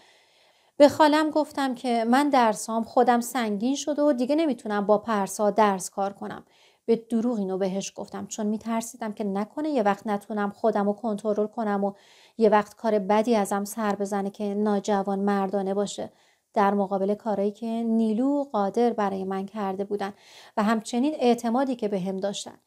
به خالم گفتم که من درسام خودم سنگین شده و دیگه نمیتونم با پرسا درس کار کنم به دروغ اینو بهش گفتم چون میترسیدم که نکنه یه وقت نتونم خودم رو کنترل کنم و یه وقت کار بدی ازم سر بزنه که ناجوان مردانه باشه در مقابل کارهایی که نیلو قادر برای من کرده بودن و همچنین اعتمادی که به هم داشتن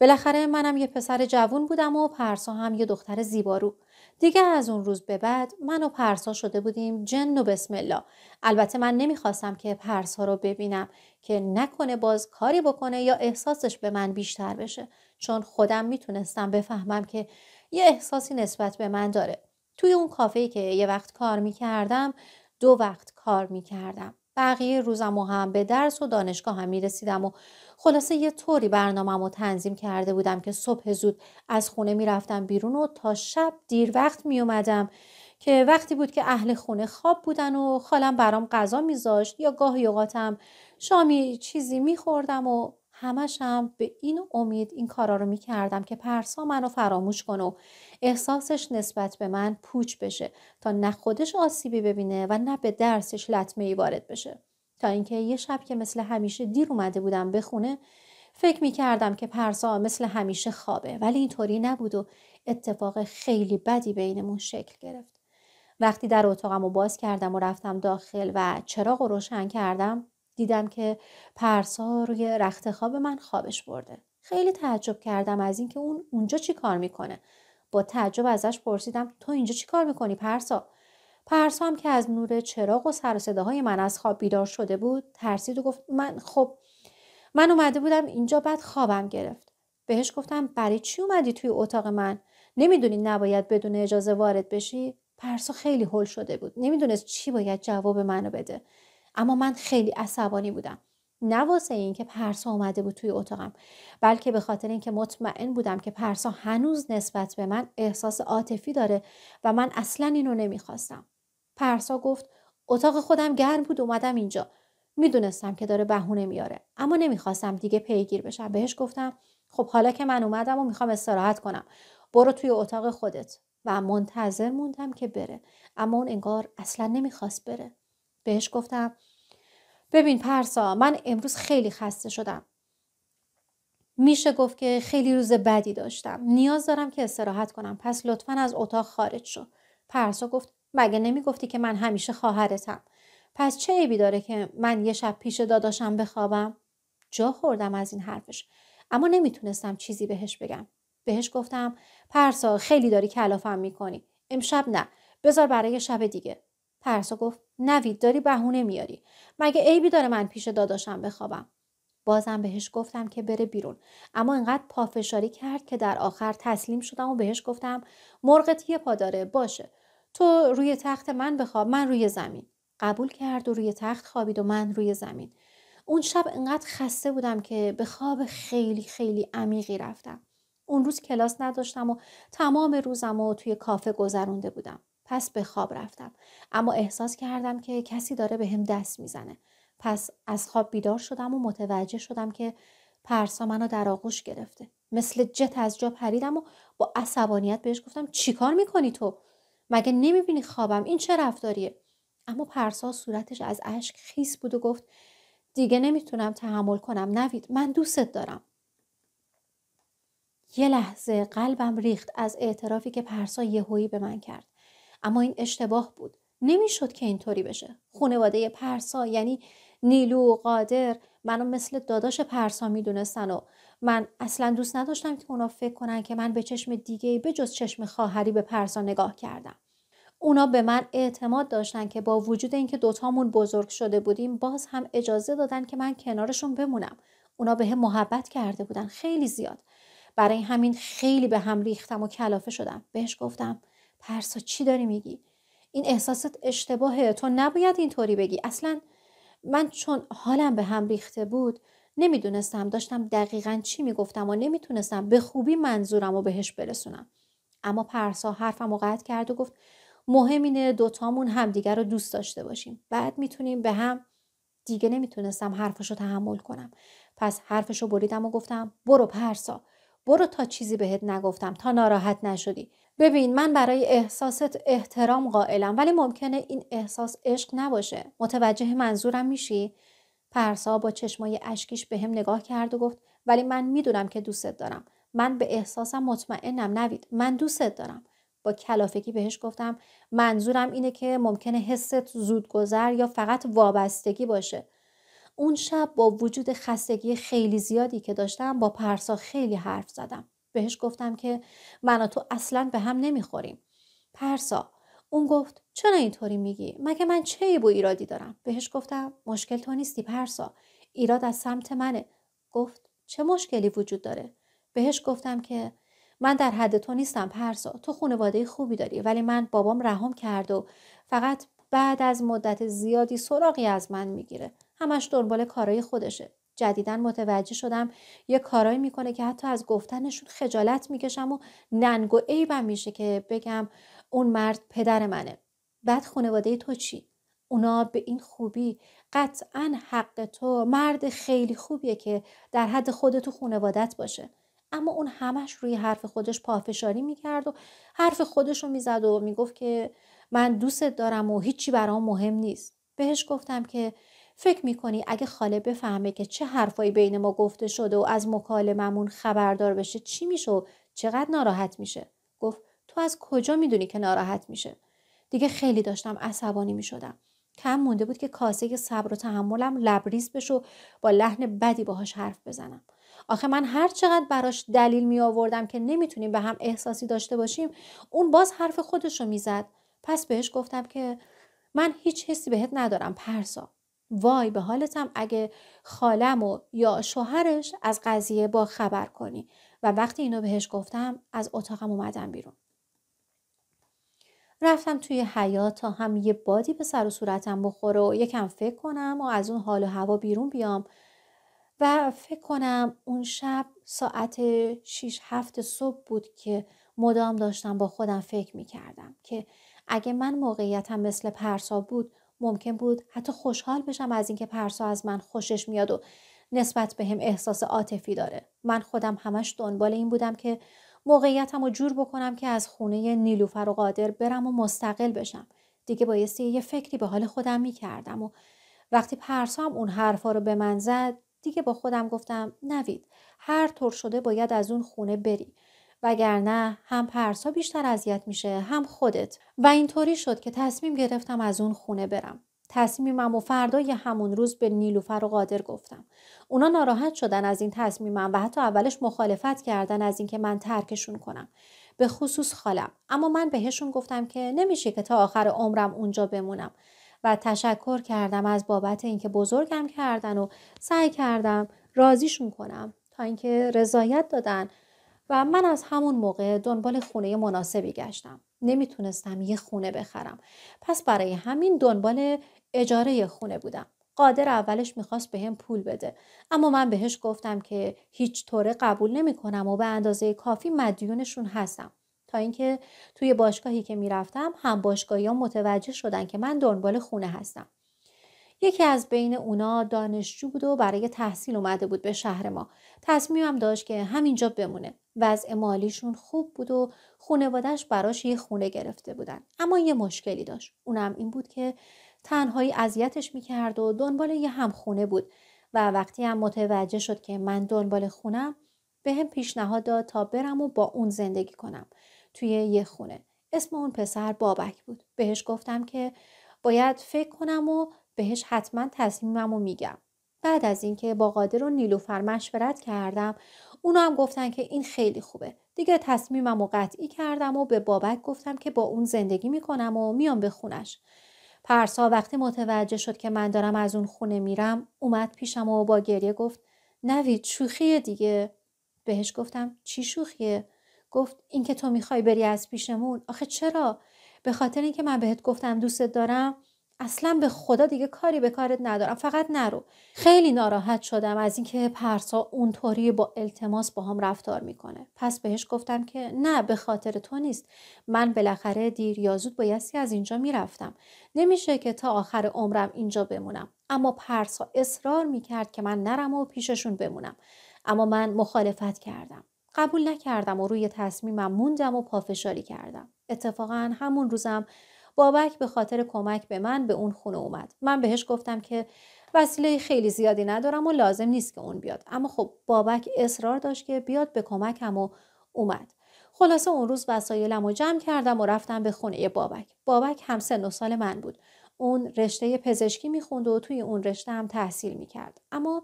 بالاخره منم یه پسر جوون بودم و پرسا هم یه دختر زیبارو دیگه از اون روز به بعد من و پرسا شده بودیم جن و بسم الله البته من نمیخواستم که پرسا رو ببینم که نکنه باز کاری بکنه یا احساسش به من بیشتر بشه چون خودم میتونستم بفهمم که یه احساسی نسبت به من داره توی اون کافه که یه وقت کار میکردم دو وقت کار میکردم بقیه روزم و هم به درس و دانشگاه هم می رسیدم و خلاصه یه طوری برنامه تنظیم کرده بودم که صبح زود از خونه می رفتم بیرون و تا شب دیر وقت می اومدم که وقتی بود که اهل خونه خواب بودن و خالم برام غذا میذاشت یا گاهی اوقاتم شامی چیزی میخوردم و همشم به این امید این کارا رو کردم که پرسا منو فراموش کنه و احساسش نسبت به من پوچ بشه تا نه خودش آسیبی ببینه و نه به درسش لطمه ای وارد بشه تا اینکه یه شب که مثل همیشه دیر اومده بودم به خونه فکر می کردم که پرسا مثل همیشه خوابه ولی اینطوری نبود و اتفاق خیلی بدی بینمون شکل گرفت. وقتی در اتاقم رو باز کردم و رفتم داخل و چراغ رو روشن کردم دیدم که پرسا روی رخت خواب من خوابش برده. خیلی تعجب کردم از اینکه اون اونجا چی کار میکنه. با تعجب ازش پرسیدم تو اینجا چی کار میکنی پرسا؟ پرسا هم که از نور چراغ و سر صداهای من از خواب بیدار شده بود ترسید و گفت من خب من اومده بودم اینجا بعد خوابم گرفت. بهش گفتم برای چی اومدی توی اتاق من؟ نمیدونی نباید بدون اجازه وارد بشی؟ پرسا خیلی هل شده بود. نمیدونست چی باید جواب منو بده. اما من خیلی عصبانی بودم نه واسه اینکه پرسا اومده بود توی اتاقم بلکه به خاطر اینکه مطمئن بودم که پرسا هنوز نسبت به من احساس عاطفی داره و من اصلا اینو نمیخواستم پرسا گفت اتاق خودم گرم بود اومدم اینجا میدونستم که داره بهونه میاره اما نمیخواستم دیگه پیگیر بشم بهش گفتم خب حالا که من اومدم و میخوام استراحت کنم برو توی اتاق خودت و منتظر موندم که بره اما اون انگار اصلا نمیخواست بره بهش گفتم ببین پرسا من امروز خیلی خسته شدم میشه گفت که خیلی روز بدی داشتم نیاز دارم که استراحت کنم پس لطفا از اتاق خارج شو پرسا گفت مگه نمیگفتی که من همیشه خواهرتم پس چه عیبی داره که من یه شب پیش داداشم بخوابم جا خوردم از این حرفش اما نمیتونستم چیزی بهش بگم بهش گفتم پرسا خیلی داری کلافم میکنی امشب نه بزار برای شب دیگه پرسا گفت نوید داری بهونه میاری مگه عیبی داره من پیش داداشم بخوابم بازم بهش گفتم که بره بیرون اما انقدر پافشاری کرد که در آخر تسلیم شدم و بهش گفتم مرغت پاداره پا داره باشه تو روی تخت من بخواب من روی زمین قبول کرد و روی تخت خوابید و من روی زمین اون شب انقدر خسته بودم که به خواب خیلی خیلی عمیقی رفتم اون روز کلاس نداشتم و تمام روزم و توی کافه گذرونده بودم پس به خواب رفتم اما احساس کردم که کسی داره به هم دست میزنه پس از خواب بیدار شدم و متوجه شدم که پرسا منو در آغوش گرفته مثل جت از جا پریدم و با عصبانیت بهش گفتم چیکار میکنی تو مگه نمیبینی خوابم این چه رفتاریه اما پرسا صورتش از اشک خیس بود و گفت دیگه نمیتونم تحمل کنم نوید من دوستت دارم یه لحظه قلبم ریخت از اعترافی که پرسا یهویی به من کرد اما این اشتباه بود نمیشد که اینطوری بشه خونواده پرسا یعنی نیلو و قادر منو مثل داداش پرسا میدونستن و من اصلا دوست نداشتم که اونا فکر کنن که من به چشم دیگه به جز چشم خواهری به پرسا نگاه کردم اونا به من اعتماد داشتن که با وجود اینکه دوتامون بزرگ شده بودیم باز هم اجازه دادن که من کنارشون بمونم اونا به هم محبت کرده بودن خیلی زیاد برای همین خیلی به هم ریختم و کلافه شدم بهش گفتم پرسا چی داری میگی این احساست اشتباهه تو نباید اینطوری بگی اصلا من چون حالم به هم ریخته بود نمیدونستم داشتم دقیقا چی میگفتم و نمیتونستم به خوبی منظورم و بهش برسونم اما پرسا حرفم و قطع کرد و گفت مهم اینه دوتامون همدیگر رو دوست داشته باشیم بعد میتونیم به هم دیگه نمیتونستم حرفش رو تحمل کنم پس حرفش رو بریدم و گفتم برو پرسا برو تا چیزی بهت نگفتم تا ناراحت نشدی ببین من برای احساست احترام قائلم ولی ممکنه این احساس عشق نباشه متوجه منظورم میشی پرسا با چشمای اشکیش به هم نگاه کرد و گفت ولی من میدونم که دوستت دارم من به احساسم مطمئنم نوید من دوستت دارم با کلافگی بهش گفتم منظورم اینه که ممکنه حست زودگذر یا فقط وابستگی باشه اون شب با وجود خستگی خیلی زیادی که داشتم با پرسا خیلی حرف زدم بهش گفتم که من و تو اصلا به هم نمیخوریم پرسا اون گفت چرا اینطوری میگی مگه من چه بوی و ایرادی دارم بهش گفتم مشکل تو نیستی پرسا ایراد از سمت منه گفت چه مشکلی وجود داره بهش گفتم که من در حد تو نیستم پرسا تو خانواده خوبی داری ولی من بابام رحم کرد و فقط بعد از مدت زیادی سراغی از من میگیره همش دنبال کارای خودشه جدیدا متوجه شدم یه کارایی میکنه که حتی از گفتنشون خجالت میکشم و ننگ و عیبم میشه که بگم اون مرد پدر منه بعد خانواده تو چی اونا به این خوبی قطعا حق تو مرد خیلی خوبیه که در حد خود تو خانوادت باشه اما اون همش روی حرف خودش پافشاری میکرد و حرف خودش رو میزد و میگفت که من دوستت دارم و هیچی برام مهم نیست بهش گفتم که فکر میکنی اگه خاله بفهمه که چه حرفایی بین ما گفته شده و از مکالممون خبردار بشه چی میشه و چقدر ناراحت میشه گفت تو از کجا میدونی که ناراحت میشه دیگه خیلی داشتم عصبانی میشدم کم مونده بود که کاسه صبر و تحملم لبریز بشه و با لحن بدی باهاش حرف بزنم آخه من هر چقدر براش دلیل می آوردم که نمیتونیم به هم احساسی داشته باشیم اون باز حرف خودش رو میزد پس بهش گفتم که من هیچ حسی بهت ندارم پرسا وای به حالتم اگه خالم و یا شوهرش از قضیه با خبر کنی و وقتی اینو بهش گفتم از اتاقم اومدم بیرون رفتم توی حیات تا هم یه بادی به سر و صورتم بخوره و یکم فکر کنم و از اون حال و هوا بیرون بیام و فکر کنم اون شب ساعت 6 هفت صبح بود که مدام داشتم با خودم فکر می کردم که اگه من موقعیتم مثل پرسا بود ممکن بود حتی خوشحال بشم از اینکه پرسا از من خوشش میاد و نسبت به هم احساس عاطفی داره من خودم همش دنبال این بودم که موقعیتم رو جور بکنم که از خونه نیلوفر و قادر برم و مستقل بشم دیگه بایستی یه فکری به حال خودم میکردم و وقتی پرسام اون حرفا رو به من زد دیگه با خودم گفتم نوید هر طور شده باید از اون خونه بری وگرنه هم پرسا بیشتر اذیت میشه هم خودت و اینطوری شد که تصمیم گرفتم از اون خونه برم تصمیمم و فردای همون روز به نیلوفر و قادر گفتم اونا ناراحت شدن از این تصمیمم و حتی اولش مخالفت کردن از اینکه من ترکشون کنم به خصوص خالم اما من بهشون گفتم که نمیشه که تا آخر عمرم اونجا بمونم و تشکر کردم از بابت اینکه بزرگم کردن و سعی کردم راضیشون کنم تا اینکه رضایت دادن و من از همون موقع دنبال خونه مناسبی گشتم. نمیتونستم یه خونه بخرم. پس برای همین دنبال اجاره خونه بودم. قادر اولش میخواست به هم پول بده اما من بهش گفتم که هیچ طوره قبول نمیکنم و به اندازه کافی مدیونشون هستم تا اینکه توی باشگاهی که میرفتم هم باشگاهیان متوجه شدن که من دنبال خونه هستم یکی از بین اونا دانشجو بود و برای تحصیل اومده بود به شهر ما تصمیمم داشت که همینجا بمونه وضع مالیشون خوب بود و خونوادش براش یه خونه گرفته بودن اما یه مشکلی داشت اونم این بود که تنهایی اذیتش میکرد و دنبال یه همخونه بود و وقتی هم متوجه شد که من دنبال خونم به هم پیشنهاد داد تا برم و با اون زندگی کنم توی یه خونه اسم اون پسر بابک بود بهش گفتم که باید فکر کنم و بهش حتما تصمیمم و میگم بعد از اینکه با قادر و نیلوفر مشورت کردم اونا هم گفتن که این خیلی خوبه دیگه تصمیمم و قطعی کردم و به بابک گفتم که با اون زندگی میکنم و میام به خونش پرسا وقتی متوجه شد که من دارم از اون خونه میرم اومد پیشم و با گریه گفت نوید شوخیه دیگه بهش گفتم چی شوخیه گفت اینکه تو میخوای بری از پیشمون آخه چرا به خاطر اینکه من بهت گفتم دوستت دارم اصلا به خدا دیگه کاری به کارت ندارم فقط نرو خیلی ناراحت شدم از اینکه پرسا اونطوری با التماس با هم رفتار میکنه پس بهش گفتم که نه به خاطر تو نیست من بالاخره دیر یا زود بایستی از اینجا میرفتم نمیشه که تا آخر عمرم اینجا بمونم اما پرسا اصرار میکرد که من نرم و پیششون بمونم اما من مخالفت کردم قبول نکردم و روی تصمیمم موندم و پافشاری کردم اتفاقا همون روزم بابک به خاطر کمک به من به اون خونه اومد من بهش گفتم که وسیله خیلی زیادی ندارم و لازم نیست که اون بیاد اما خب بابک اصرار داشت که بیاد به کمکم و اومد خلاصه اون روز وسایلم رو جمع کردم و رفتم به خونه بابک بابک هم سن و سال من بود اون رشته پزشکی میخوند و توی اون رشته هم تحصیل میکرد اما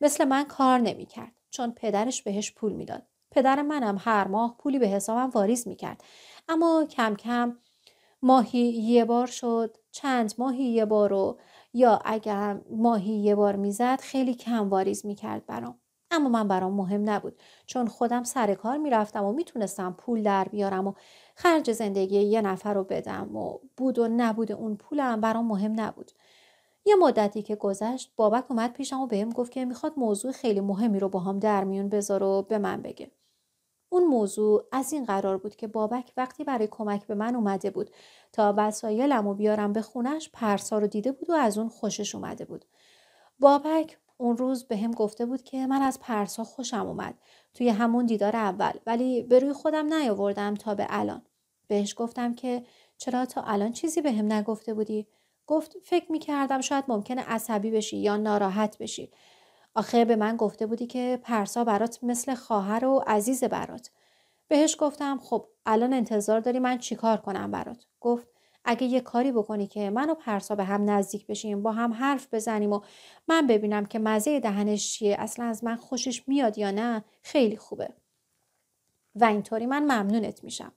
مثل من کار نمیکرد چون پدرش بهش پول میداد پدر منم هر ماه پولی به حسابم واریز میکرد اما کم کم ماهی یه بار شد چند ماهی یه بار رو یا اگر ماهی یه بار میزد خیلی کم واریز میکرد برام اما من برام مهم نبود چون خودم سر کار میرفتم و میتونستم پول در بیارم و خرج زندگی یه نفر رو بدم و بود و نبود اون پولم برام مهم نبود یه مدتی که گذشت بابک اومد پیشم و بهم گفت که میخواد موضوع خیلی مهمی رو با هم در میون بذار و به من بگه اون موضوع از این قرار بود که بابک وقتی برای کمک به من اومده بود تا وسایلم و بیارم به خونش پرسا رو دیده بود و از اون خوشش اومده بود. بابک اون روز به هم گفته بود که من از پرسا خوشم اومد توی همون دیدار اول ولی به روی خودم نیاوردم تا به الان. بهش گفتم که چرا تا الان چیزی به هم نگفته بودی؟ گفت فکر می کردم شاید ممکنه عصبی بشی یا ناراحت بشی آخه به من گفته بودی که پرسا برات مثل خواهر و عزیز برات. بهش گفتم خب الان انتظار داری من چیکار کنم برات. گفت اگه یه کاری بکنی که من و پرسا به هم نزدیک بشیم با هم حرف بزنیم و من ببینم که مزه دهنش چیه اصلا از من خوشش میاد یا نه خیلی خوبه و اینطوری من ممنونت میشم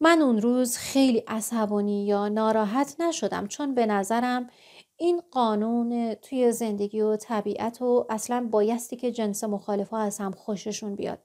من اون روز خیلی عصبانی یا ناراحت نشدم چون به نظرم این قانون توی زندگی و طبیعت و اصلا بایستی که جنس مخالف ها از هم خوششون بیاد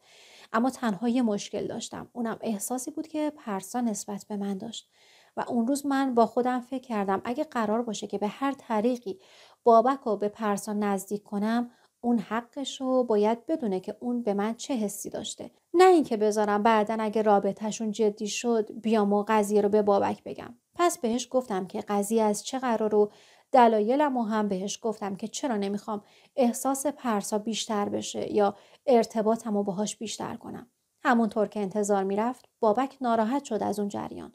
اما تنها یه مشکل داشتم اونم احساسی بود که پرسا نسبت به من داشت و اون روز من با خودم فکر کردم اگه قرار باشه که به هر طریقی بابک رو به پرسا نزدیک کنم اون حقش رو باید بدونه که اون به من چه حسی داشته نه اینکه بذارم بعدا اگه رابطهشون جدی شد بیام و قضیه رو به بابک بگم پس بهش گفتم که قضیه از چه قرار رو دلایلم هم بهش گفتم که چرا نمیخوام احساس پرسا بیشتر بشه یا ارتباطم و باهاش بیشتر کنم. همونطور که انتظار میرفت بابک ناراحت شد از اون جریان.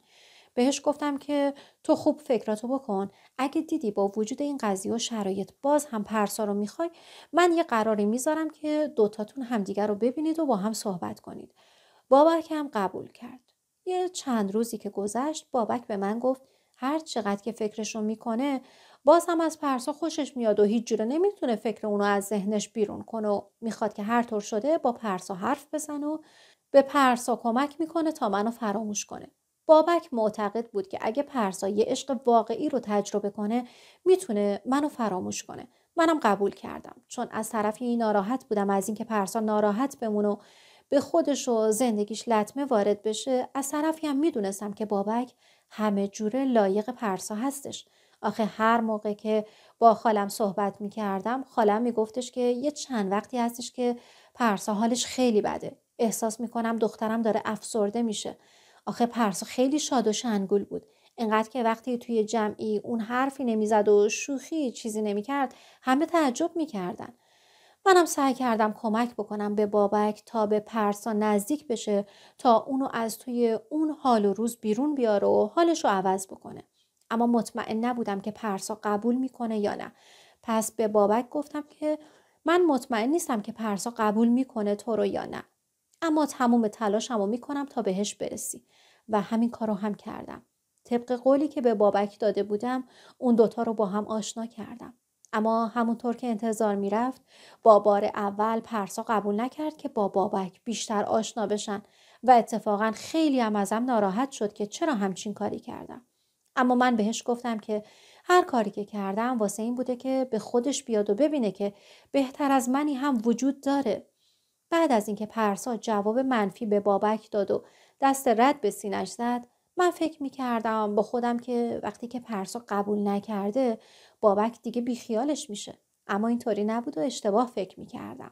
بهش گفتم که تو خوب فکراتو بکن اگه دیدی با وجود این قضیه و شرایط باز هم پرسا رو میخوای من یه قراری میذارم که دوتاتون همدیگر رو ببینید و با هم صحبت کنید بابک هم قبول کرد یه چند روزی که گذشت بابک به من گفت هر چقدر که فکرش میکنه باز هم از پرسا خوشش میاد و هیچ جوره نمیتونه فکر اونو از ذهنش بیرون کنه و میخواد که هر طور شده با پرسا حرف بزن و به پرسا کمک میکنه تا منو فراموش کنه بابک معتقد بود که اگه پرسا یه عشق واقعی رو تجربه کنه میتونه منو فراموش کنه منم قبول کردم چون از طرفی ناراحت بودم از اینکه پرسا ناراحت بمونه و به خودش و زندگیش لطمه وارد بشه از طرفی هم میدونستم که بابک همه جوره لایق پرسا هستش آخه هر موقع که با خالم صحبت می کردم خالم می گفتش که یه چند وقتی هستش که پرسا حالش خیلی بده. احساس می کنم دخترم داره افسرده میشه. آخه پرسا خیلی شاد و شنگول بود. اینقدر که وقتی توی جمعی اون حرفی نمیزد و شوخی چیزی نمیکرد همه تعجب میکردن. منم سعی کردم کمک بکنم به بابک تا به پرسا نزدیک بشه تا اونو از توی اون حال و روز بیرون بیاره و حالش رو عوض بکنه. اما مطمئن نبودم که پرسا قبول میکنه یا نه پس به بابک گفتم که من مطمئن نیستم که پرسا قبول میکنه تو رو یا نه اما تموم تلاشمو میکنم تا بهش برسی و همین کار رو هم کردم طبق قولی که به بابک داده بودم اون دوتا رو با هم آشنا کردم اما همونطور که انتظار میرفت با بار اول پرسا قبول نکرد که با بابک بیشتر آشنا بشن و اتفاقا خیلی هم ازم ناراحت شد که چرا همچین کاری کردم اما من بهش گفتم که هر کاری که کردم واسه این بوده که به خودش بیاد و ببینه که بهتر از منی هم وجود داره بعد از اینکه پرسا جواب منفی به بابک داد و دست رد به سینش زد من فکر می کردم با خودم که وقتی که پرسا قبول نکرده بابک دیگه بیخیالش میشه اما اینطوری نبود و اشتباه فکر می کردم.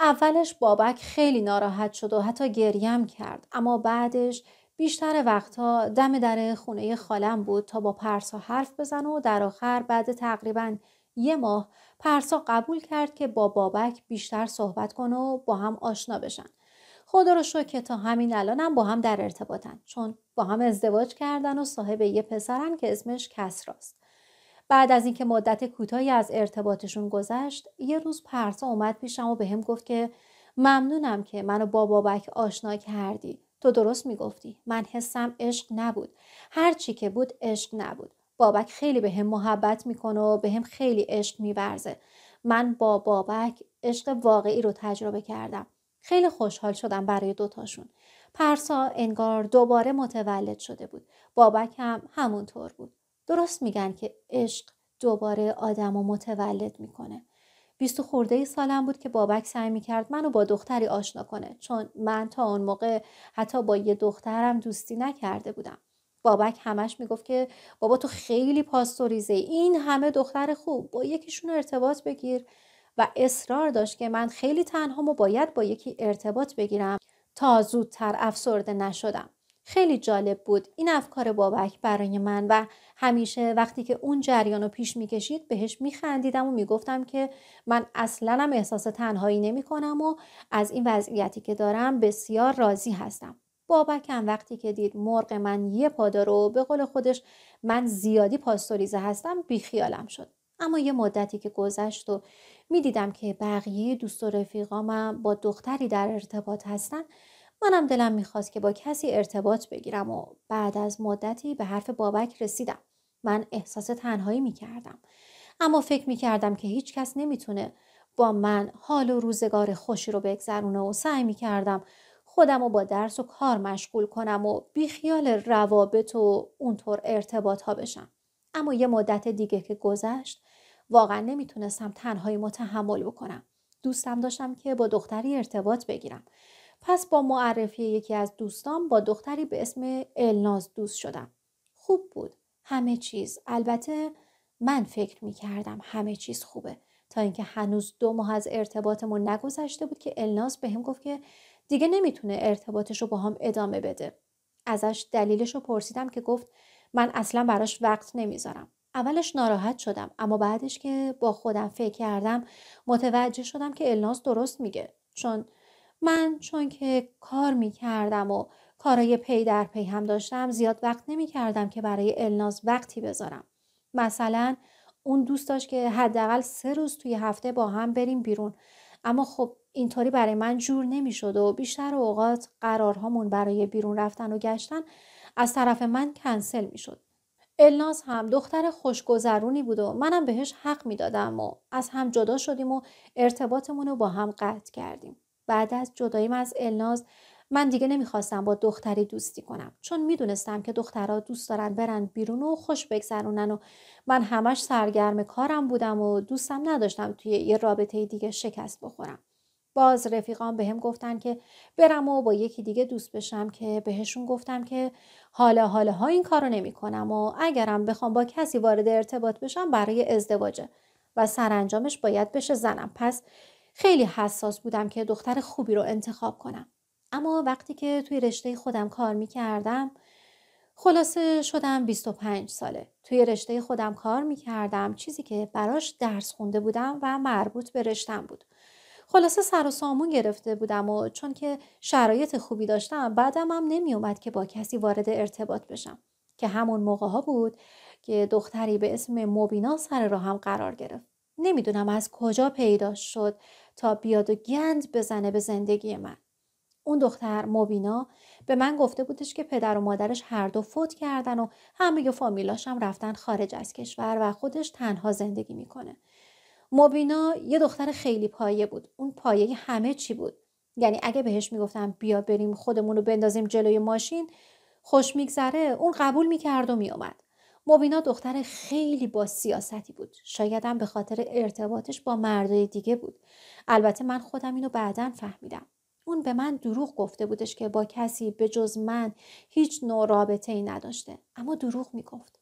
اولش بابک خیلی ناراحت شد و حتی گریم کرد اما بعدش بیشتر وقتها دم در خونه خالم بود تا با پرسا حرف بزن و در آخر بعد تقریبا یه ماه پرسا قبول کرد که با بابک بیشتر صحبت کنه و با هم آشنا بشن. خدا رو شکر که تا همین الانم با هم در ارتباطن چون با هم ازدواج کردن و صاحب یه پسرن که اسمش کسراست. بعد از اینکه مدت کوتاهی از ارتباطشون گذشت یه روز پرسا اومد پیشم و بهم هم گفت که ممنونم که منو با بابک آشنا کردی تو درست میگفتی من حسم عشق نبود هرچی که بود عشق نبود بابک خیلی به هم محبت میکنه و به هم خیلی عشق میورزه من با بابک عشق واقعی رو تجربه کردم خیلی خوشحال شدم برای دوتاشون پرسا انگار دوباره متولد شده بود بابک هم همونطور بود درست میگن که عشق دوباره آدم و متولد میکنه بیست خورده ای سالم بود که بابک سعی میکرد منو با دختری آشنا کنه چون من تا آن موقع حتی با یه دخترم دوستی نکرده بودم بابک همش میگفت که بابا تو خیلی پاستوریزه این همه دختر خوب با یکیشون ارتباط بگیر و اصرار داشت که من خیلی تنها و باید با یکی ارتباط بگیرم تا زودتر افسرده نشدم خیلی جالب بود این افکار بابک برای من و همیشه وقتی که اون جریان رو پیش میکشید بهش میخندیدم و میگفتم که من اصلا هم احساس تنهایی کنم و از این وضعیتی که دارم بسیار راضی هستم بابک هم وقتی که دید مرغ من یه پاده رو به قول خودش من زیادی پاستوریزه هستم بیخیالم شد اما یه مدتی که گذشت و میدیدم که بقیه دوست و رفیقامم با دختری در ارتباط هستن منم دلم میخواست که با کسی ارتباط بگیرم و بعد از مدتی به حرف بابک رسیدم. من احساس تنهایی میکردم. اما فکر میکردم که هیچ کس نمیتونه با من حال و روزگار خوشی رو بگذرونه و سعی میکردم خودم رو با درس و کار مشغول کنم و بیخیال روابط و اونطور ارتباط ها بشم. اما یه مدت دیگه که گذشت واقعا نمیتونستم تنهایی متحمل بکنم. دوستم داشتم که با دختری ارتباط بگیرم پس با معرفی یکی از دوستان با دختری به اسم الناز دوست شدم. خوب بود. همه چیز. البته من فکر می کردم همه چیز خوبه. تا اینکه هنوز دو ماه از ارتباطمون نگذشته بود که الناز به هم گفت که دیگه نمیتونه ارتباطش رو با هم ادامه بده. ازش دلیلش رو پرسیدم که گفت من اصلا براش وقت نمیذارم. اولش ناراحت شدم اما بعدش که با خودم فکر کردم متوجه شدم که الناز درست میگه چون من چون که کار می کردم و کارای پی در پی هم داشتم زیاد وقت نمی کردم که برای الناز وقتی بذارم. مثلا اون دوست داشت که حداقل سه روز توی هفته با هم بریم بیرون اما خب اینطوری برای من جور نمیشد و بیشتر اوقات قرارهامون برای بیرون رفتن و گشتن از طرف من کنسل میشد الناز هم دختر خوشگذرونی بود و منم بهش حق میدادم و از هم جدا شدیم و ارتباطمون رو با هم قطع کردیم بعد از جداییم از الناز من دیگه نمیخواستم با دختری دوستی کنم چون میدونستم که دخترها دوست دارن برن بیرون و خوش بگذرونن و من همش سرگرم کارم بودم و دوستم نداشتم توی یه رابطه دیگه شکست بخورم باز رفیقان بهم به گفتن که برم و با یکی دیگه دوست بشم که بهشون گفتم که حالا حالا ها این کارو نمیکنم و اگرم بخوام با کسی وارد ارتباط بشم برای ازدواجه و سرانجامش باید بشه زنم پس خیلی حساس بودم که دختر خوبی رو انتخاب کنم. اما وقتی که توی رشته خودم کار می کردم خلاصه شدم 25 ساله. توی رشته خودم کار می کردم چیزی که براش درس خونده بودم و مربوط به رشتم بود. خلاصه سر و سامون گرفته بودم و چون که شرایط خوبی داشتم بعدم هم نمی اومد که با کسی وارد ارتباط بشم که همون موقع ها بود که دختری به اسم مبینا سر راهم قرار گرفت. نمیدونم از کجا پیدا شد تا بیاد و گند بزنه به زندگی من اون دختر مبینا به من گفته بودش که پدر و مادرش هر دو فوت کردن و همه فامیلاش هم رفتن خارج از کشور و خودش تنها زندگی میکنه مبینا یه دختر خیلی پایه بود اون پایه همه چی بود یعنی اگه بهش میگفتم بیا بریم خودمون رو بندازیم جلوی ماشین خوش میگذره اون قبول میکرد و میومد موبینا دختر خیلی با سیاستی بود شاید شایدم به خاطر ارتباطش با مردای دیگه بود البته من خودم اینو بعدا فهمیدم اون به من دروغ گفته بودش که با کسی به جز من هیچ نوع رابطه ای نداشته اما دروغ میگفت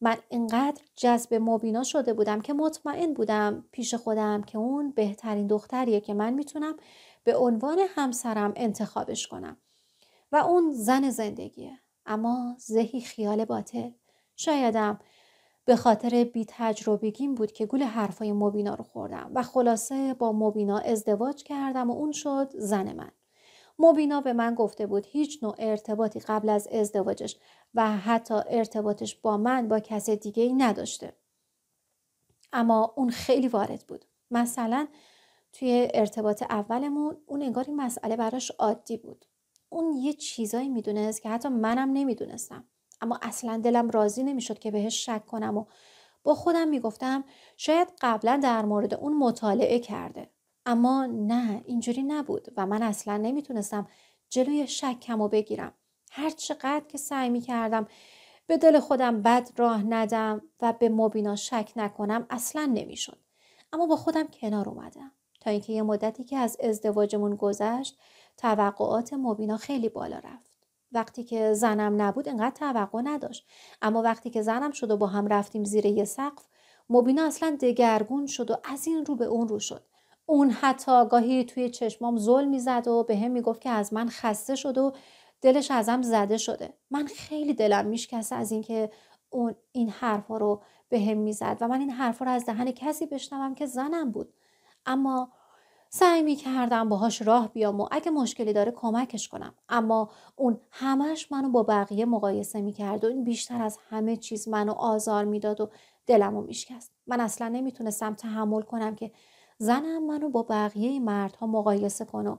من اینقدر جذب مبینا شده بودم که مطمئن بودم پیش خودم که اون بهترین دختریه که من میتونم به عنوان همسرم انتخابش کنم و اون زن زندگیه اما ذهی خیال باطل شایدم به خاطر بی تجربگیم بود که گول حرفای مبینا رو خوردم و خلاصه با مبینا ازدواج کردم و اون شد زن من. مبینا به من گفته بود هیچ نوع ارتباطی قبل از ازدواجش و حتی ارتباطش با من با کس دیگه ای نداشته. اما اون خیلی وارد بود. مثلا توی ارتباط اولمون اون انگار این مسئله براش عادی بود. اون یه چیزایی میدونست که حتی منم نمیدونستم. اما اصلا دلم راضی نمیشد که بهش شک کنم و با خودم میگفتم شاید قبلا در مورد اون مطالعه کرده اما نه اینجوری نبود و من اصلا نمیتونستم جلوی شکم و بگیرم هر چقدر که سعی میکردم به دل خودم بد راه ندم و به مبینا شک نکنم اصلا نمیشد اما با خودم کنار اومدم تا اینکه یه مدتی که از ازدواجمون گذشت توقعات مبینا خیلی بالا رفت وقتی که زنم نبود انقدر توقع نداشت اما وقتی که زنم شد و با هم رفتیم زیر یه سقف مبینا اصلا دگرگون شد و از این رو به اون رو شد اون حتی گاهی توی چشمام زل میزد و به هم میگفت که از من خسته شد و دلش ازم زده شده من خیلی دلم میشکسته از اینکه اون این حرفها رو به هم میزد و من این حرفها رو از دهن کسی بشنوم که زنم بود اما سعی می کردم باهاش راه بیام و اگه مشکلی داره کمکش کنم اما اون همش منو با بقیه مقایسه می کرد و این بیشتر از همه چیز منو آزار میداد و دلمو میشکست من اصلا نمیتونستم تحمل کنم که زنم منو با بقیه مردها مقایسه کنه و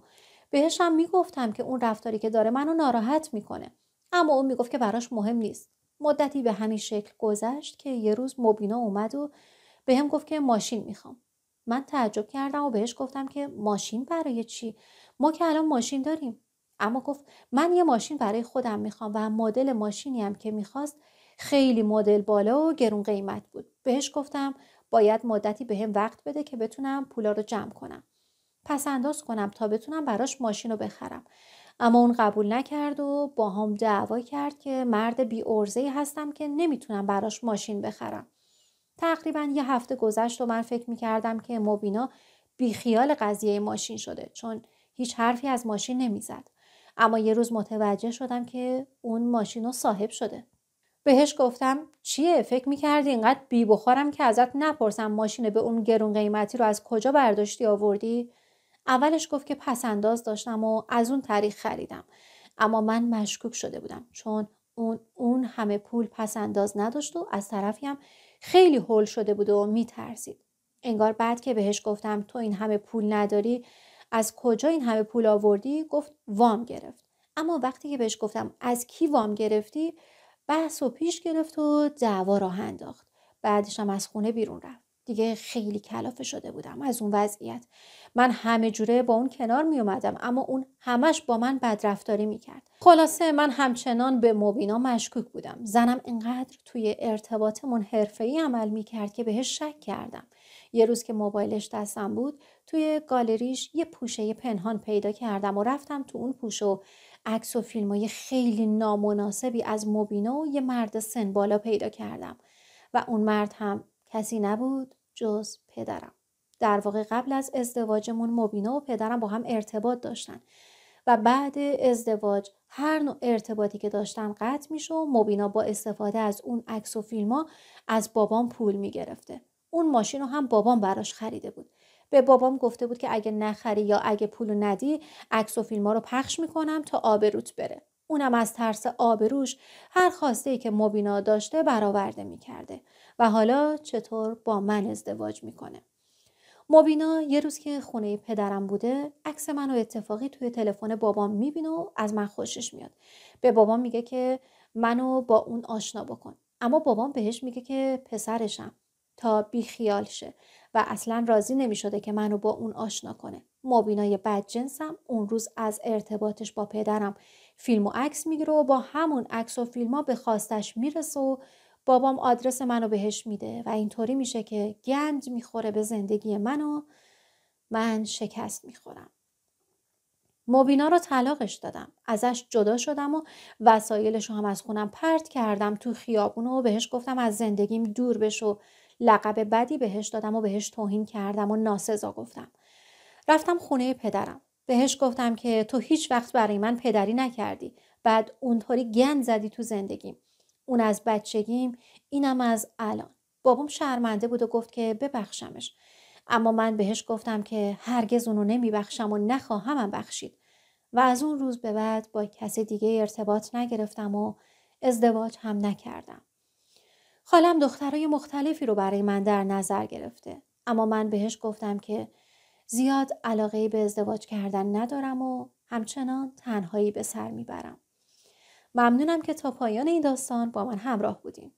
بهشم میگفتم که اون رفتاری که داره منو ناراحت میکنه اما اون میگفت که براش مهم نیست مدتی به همین شکل گذشت که یه روز مبینا اومد و به گفت که ماشین میخوام من تعجب کردم و بهش گفتم که ماشین برای چی ما که الان ماشین داریم اما گفت من یه ماشین برای خودم میخوام و مدل ماشینی هم که میخواست خیلی مدل بالا و گرون قیمت بود بهش گفتم باید مدتی به هم وقت بده که بتونم پولا رو جمع کنم پس انداز کنم تا بتونم براش ماشین رو بخرم اما اون قبول نکرد و با هم دعوا کرد که مرد بی ارزهی هستم که نمیتونم براش ماشین بخرم تقریبا یه هفته گذشت و من فکر میکردم که مبینا بیخیال قضیه ماشین شده چون هیچ حرفی از ماشین نمیزد اما یه روز متوجه شدم که اون ماشین رو صاحب شده بهش گفتم چیه فکر میکردی اینقدر بی بخورم که ازت نپرسم ماشین به اون گرون قیمتی رو از کجا برداشتی آوردی اولش گفت که پسنداز داشتم و از اون طریق خریدم اما من مشکوک شده بودم چون اون اون همه پول پسنداز نداشت و از طرفی هم خیلی هول شده بود و میترسید انگار بعد که بهش گفتم تو این همه پول نداری از کجا این همه پول آوردی گفت وام گرفت اما وقتی که بهش گفتم از کی وام گرفتی بحث و پیش گرفت و دعوا راه انداخت بعدش هم از خونه بیرون رفت دیگه خیلی کلافه شده بودم از اون وضعیت من همه جوره با اون کنار می اومدم اما اون همش با من بدرفتاری می کرد خلاصه من همچنان به مبینا مشکوک بودم زنم اینقدر توی ارتباطمون حرفه‌ای عمل می کرد که بهش شک کردم یه روز که موبایلش دستم بود توی گالریش یه پوشه پنهان پیدا کردم و رفتم تو اون پوشه و عکس و های خیلی نامناسبی از مبینا و یه مرد سن بالا پیدا کردم و اون مرد هم کسی نبود جز پدرم در واقع قبل از ازدواجمون مبینا و پدرم با هم ارتباط داشتن و بعد ازدواج هر نوع ارتباطی که داشتم قطع میشه و مبینا با استفاده از اون عکس و فیلم ها از بابام پول میگرفته اون ماشین رو هم بابام براش خریده بود به بابام گفته بود که اگه نخری یا اگه پولو ندی عکس و فیلم ها رو پخش میکنم تا آبروت بره اونم از ترس آبروش هر خواسته که مبینا داشته برآورده میکرده و حالا چطور با من ازدواج میکنه مبینا یه روز که خونه پدرم بوده عکس منو اتفاقی توی تلفن بابام میبینه و از من خوشش میاد به بابام میگه که منو با اون آشنا بکن اما بابام بهش میگه که پسرشم تا بیخیال شه و اصلا راضی نمیشده که منو با اون آشنا کنه مبینای یه بدجنسم اون روز از ارتباطش با پدرم فیلم و عکس میگیره و با همون عکس و فیلم ها به خواستش میرسه و بابام آدرس منو بهش میده و اینطوری میشه که گند میخوره به زندگی من و من شکست میخورم. مبینا رو طلاقش دادم. ازش جدا شدم و وسایلش رو هم از خونم پرت کردم تو خیابون و بهش گفتم از زندگیم دور بشو. لقب بدی بهش دادم و بهش توهین کردم و ناسزا گفتم. رفتم خونه پدرم. بهش گفتم که تو هیچ وقت برای من پدری نکردی بعد اونطوری گند زدی تو زندگیم اون از بچگیم اینم از الان بابام شرمنده بود و گفت که ببخشمش اما من بهش گفتم که هرگز اونو نمیبخشم و نخواهمم بخشید و از اون روز به بعد با کسی دیگه ارتباط نگرفتم و ازدواج هم نکردم خالم دخترای مختلفی رو برای من در نظر گرفته اما من بهش گفتم که زیاد علاقه به ازدواج کردن ندارم و همچنان تنهایی به سر میبرم. ممنونم که تا پایان این داستان با من همراه بودیم.